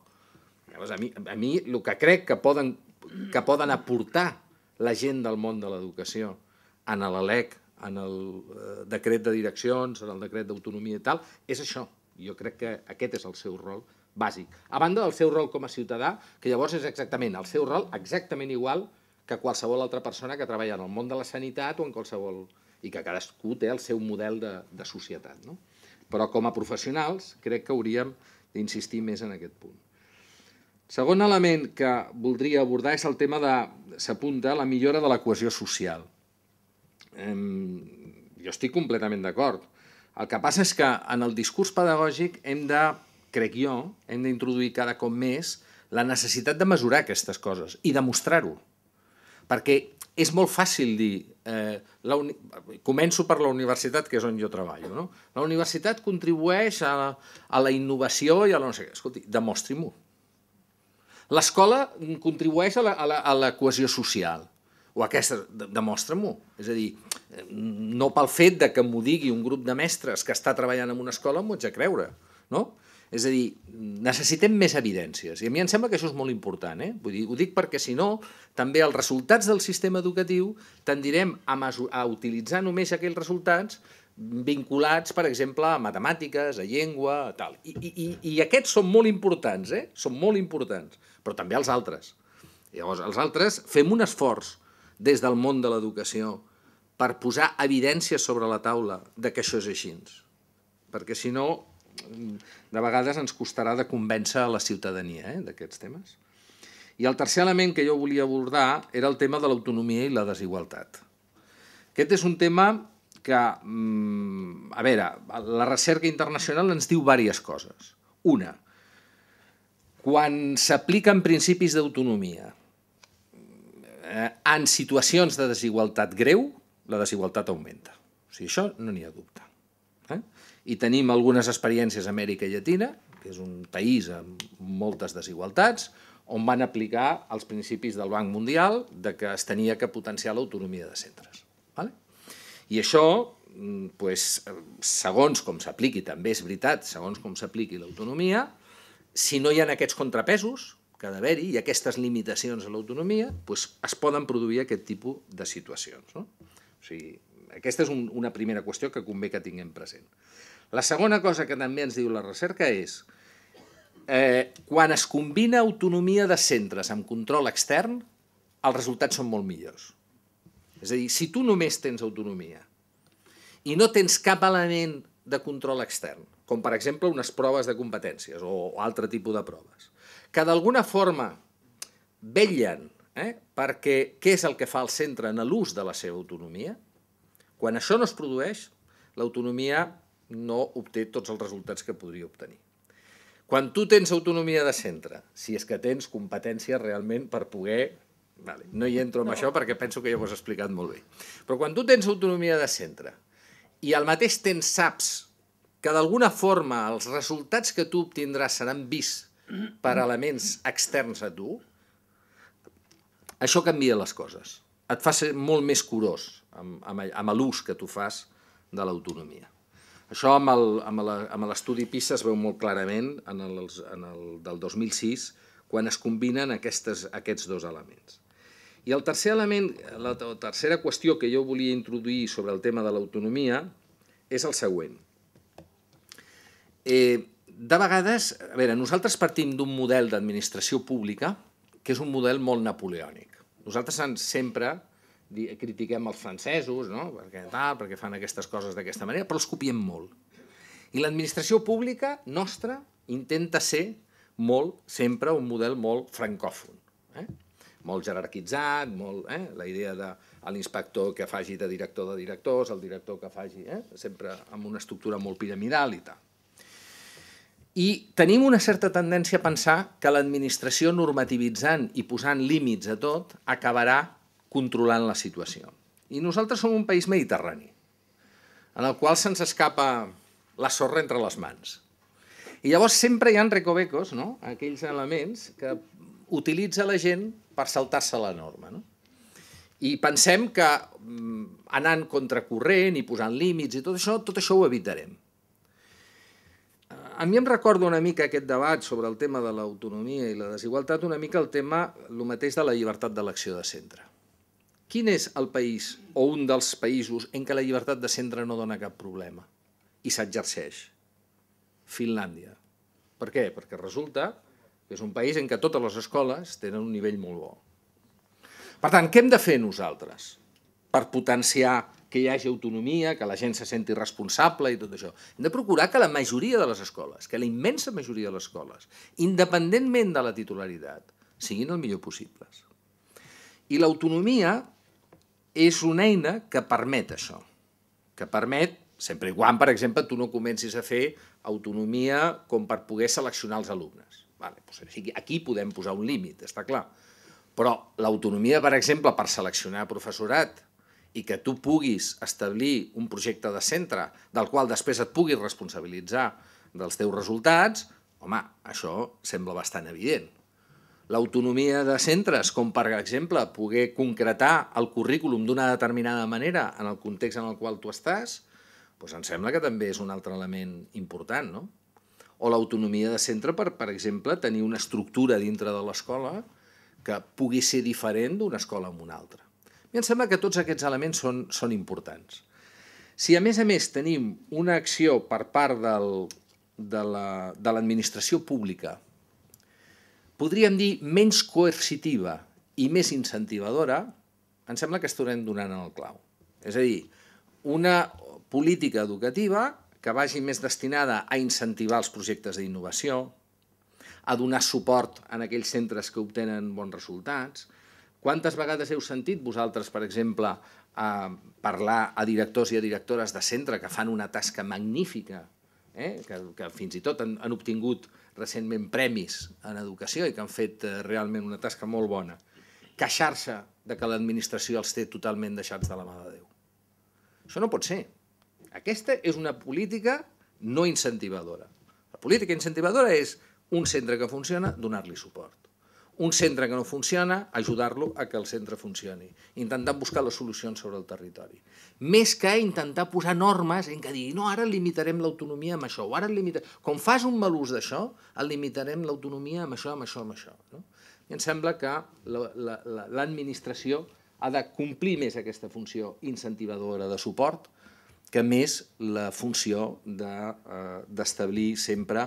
Llavors, a mi, a mi el que crec que poden, que poden aportar la gent del món de l'educació en l'ELEC, en el eh, decret de direccions, en el decret d'autonomia i tal, és això. Jo crec que aquest és el seu rol bàsic. A banda del seu rol com a ciutadà, que llavors és exactament el seu rol exactament igual que qualsevol altra persona que treballa en el món de la sanitat o en qualsevol... i que cadascú té el seu model de, de societat. No? Però com a professionals crec que hauríem d'insistir més en aquest punt. Segon element que voldria abordar és el tema de, s'apunta, la millora de la cohesió social eh, jo estic completament d'acord. El que passa és que en el discurs pedagògic hem de, crec jo, hem d'introduir cada cop més la necessitat de mesurar aquestes coses i demostrar-ho. Perquè és molt fàcil dir... Eh, la uni... Començo per la universitat, que és on jo treballo. No? La universitat contribueix a la, a la innovació i a la no sé Escolti, demostri-m'ho. L'escola contribueix a la, a, la, a la cohesió social o aquesta, demostra-m'ho. És a dir, no pel fet de que m'ho digui un grup de mestres que està treballant en una escola m'ho haig de creure, no? És a dir, necessitem més evidències, i a mi em sembla que això és molt important. Eh? Vull dir, ho dic perquè, si no, també els resultats del sistema educatiu tendirem a, a utilitzar només aquells resultats vinculats, per exemple, a matemàtiques, a llengua, a tal. I, i, i aquests són molt importants, eh? són molt importants, però també els altres. Llavors, els altres, fem un esforç, des del món de l'educació per posar evidència sobre la taula de que això és així. Perquè si no, de vegades ens costarà de convèncer a la ciutadania eh, d'aquests temes. I el tercer element que jo volia abordar era el tema de l'autonomia i la desigualtat. Aquest és un tema que, mm, a veure, la recerca internacional ens diu diverses coses. Una, quan s'apliquen principis d'autonomia eh, en situacions de desigualtat greu, la desigualtat augmenta. O sigui, això no n'hi ha dubte. Eh? I tenim algunes experiències a Amèrica Llatina, que és un país amb moltes desigualtats, on van aplicar els principis del Banc Mundial de que es tenia que potenciar l'autonomia de centres. Vale? I això, mm, pues, segons com s'apliqui, també és veritat, segons com s'apliqui l'autonomia, si no hi ha aquests contrapesos, que ha d'haver-hi i aquestes limitacions a l'autonomia, doncs es poden produir aquest tipus de situacions. No? O sigui, aquesta és un, una primera qüestió que convé que tinguem present. La segona cosa que també ens diu la recerca és eh, quan es combina autonomia de centres amb control extern, els resultats són molt millors. És a dir, si tu només tens autonomia i no tens cap element de control extern, com per exemple unes proves de competències o altre tipus de proves, que d'alguna forma vetllen eh, perquè què és el que fa el centre en l'ús de la seva autonomia, quan això no es produeix, l'autonomia no obté tots els resultats que podria obtenir. Quan tu tens autonomia de centre, si és que tens competències realment per poder... Vale, no hi entro en no. això perquè penso que ja ho has explicat molt bé. Però quan tu tens autonomia de centre i al mateix temps saps que d'alguna forma els resultats que tu obtindràs seran vists per elements externs a tu, això canvia les coses. Et fa ser molt més curós amb, amb, amb l'ús que tu fas de l'autonomia. Això amb l'estudi PISA es veu molt clarament en el, en el del 2006, quan es combinen aquestes, aquests dos elements. I el tercer element, la tercera qüestió que jo volia introduir sobre el tema de l'autonomia és el següent. Eh, de vegades, a veure, nosaltres partim d'un model d'administració pública que és un model molt napoleònic. Nosaltres sempre critiquem els francesos, no? perquè, tal, perquè fan aquestes coses d'aquesta manera, però els copiem molt. I l'administració pública nostra intenta ser molt, sempre un model molt francòfon, eh? molt jerarquitzat, molt, eh? la idea de l'inspector que faci de director de directors, el director que faci, eh? sempre amb una estructura molt piramidal i tal. I tenim una certa tendència a pensar que l'administració normativitzant i posant límits a tot acabarà controlant la situació. I nosaltres som un país mediterrani, en el qual se'ns escapa la sorra entre les mans. I llavors sempre hi ha recovecos, no? aquells elements que utilitza la gent per saltar-se la norma. No? I pensem que mm, anant contracorrent i posant límits i tot això, tot això ho evitarem a mi em recorda una mica aquest debat sobre el tema de l'autonomia i la desigualtat, una mica el tema, el mateix de la llibertat d'elecció de centre. Quin és el país o un dels països en què la llibertat de centre no dona cap problema i s'exerceix? Finlàndia. Per què? Perquè resulta que és un país en què totes les escoles tenen un nivell molt bo. Per tant, què hem de fer nosaltres per potenciar que hi hagi autonomia, que la gent se senti responsable i tot això. Hem de procurar que la majoria de les escoles, que la immensa majoria de les escoles, independentment de la titularitat, siguin el millor possibles. I l'autonomia és una eina que permet això, que permet, sempre i quan, per exemple, tu no comencis a fer autonomia com per poder seleccionar els alumnes. Vale, doncs aquí podem posar un límit, està clar. Però l'autonomia, per exemple, per seleccionar professorat, i que tu puguis establir un projecte de centre del qual després et puguis responsabilitzar dels teus resultats, home, això sembla bastant evident. L'autonomia de centres, com per exemple poder concretar el currículum d'una determinada manera en el context en el qual tu estàs, doncs em sembla que també és un altre element important, no? O l'autonomia de centre per, per exemple, tenir una estructura dintre de l'escola que pugui ser diferent d'una escola a una altra. I em sembla que tots aquests elements són, són importants. Si a més a més tenim una acció per part del, de l'administració la, de pública, podríem dir menys coercitiva i més incentivadora, em sembla que estarem donant en el clau. És a dir, una política educativa que vagi més destinada a incentivar els projectes d'innovació, a donar suport en aquells centres que obtenen bons resultats, Quantes vegades heu sentit vosaltres, per exemple, a eh, parlar a directors i a directores de centre que fan una tasca magnífica, eh, que, que fins i tot han, han obtingut recentment premis en educació i que han fet eh, realment una tasca molt bona, queixar-se de que l'administració els té totalment deixats de la mà de Déu. Això no pot ser. Aquesta és una política no incentivadora. La política incentivadora és un centre que funciona, donar-li suport un centre que no funciona, ajudar-lo a que el centre funcioni, intentant buscar les solucions sobre el territori. Més que intentar posar normes en què dir no, ara limitarem l'autonomia amb això, o ara limitarem... Com fas un mal ús d'això, el limitarem l'autonomia amb això, amb això, amb això. No? I em sembla que l'administració la, la, ha de complir més aquesta funció incentivadora de suport que més la funció d'establir de, eh, sempre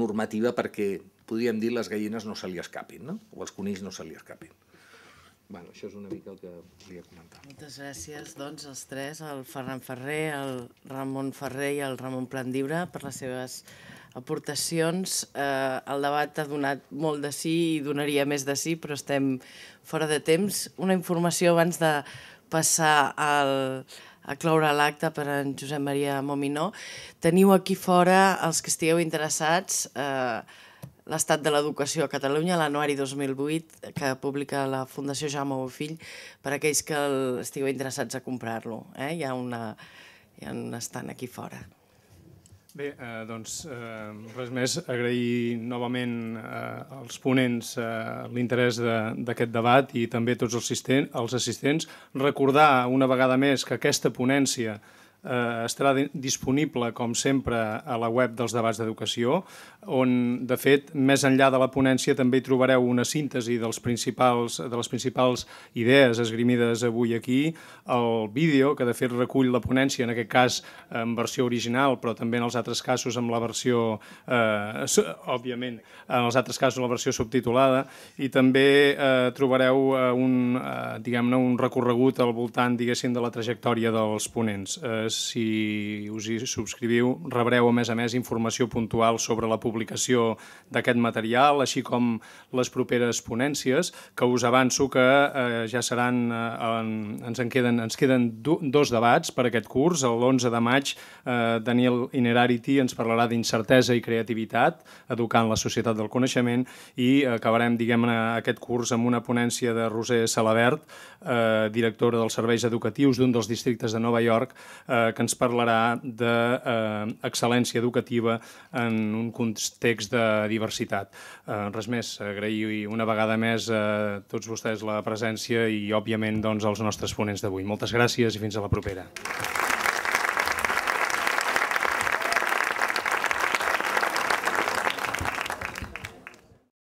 normativa perquè podríem dir, les gallines no se li escapin, no? o els conills no se li escapin. Bueno, això és una mica el que volia comentar. Moltes gràcies, doncs, als tres, al Ferran Ferrer, al Ramon Ferrer i al Ramon Plandiure, per les seves aportacions. Eh, el debat ha donat molt de sí i donaria més de sí, però estem fora de temps. Una informació abans de passar al, a cloure l'acte per en Josep Maria Mominó. Teniu aquí fora, els que estigueu interessats, eh, l'estat de l'educació a Catalunya, l'anuari 2008, que publica la Fundació Jaume Bofill, per a aquells que estigueu interessats a comprar-lo. Eh? Hi ha una... Hi ha un estant aquí fora. Bé, eh, doncs eh, res més, agrair novament eh, als ponents eh, l'interès d'aquest de, debat i també tots els, assistent, els assistents. Recordar una vegada més que aquesta ponència eh, estarà disponible, com sempre, a la web dels debats d'educació on, de fet, més enllà de la ponència també hi trobareu una síntesi dels principals, de les principals idees esgrimides avui aquí, el vídeo, que de fet recull la ponència, en aquest cas en versió original, però també en els altres casos amb la versió, eh, òbviament, en els altres casos la versió subtitulada, i també eh, trobareu eh, un, eh, diguem-ne, un recorregut al voltant, diguéssim, de la trajectòria dels ponents. Eh, si us hi subscriviu, rebreu, a més a més, informació puntual sobre la publicació publicació d'aquest material, així com les properes ponències, que us avanço que eh, ja seran, eh, ens, en queden, ens queden do, dos debats per aquest curs. L'11 de maig eh, Daniel Inerarity ens parlarà d'incertesa i creativitat, educant la societat del coneixement, i acabarem diguem aquest curs amb una ponència de Roser Salabert, eh, directora dels serveis educatius d'un dels districtes de Nova York, eh, que ens parlarà d'excel·lència de, eh, educativa en un context context de diversitat. Eh, res més, agrair una vegada més a tots vostès la presència i, òbviament, doncs, als nostres ponents d'avui. Moltes gràcies i fins a la propera.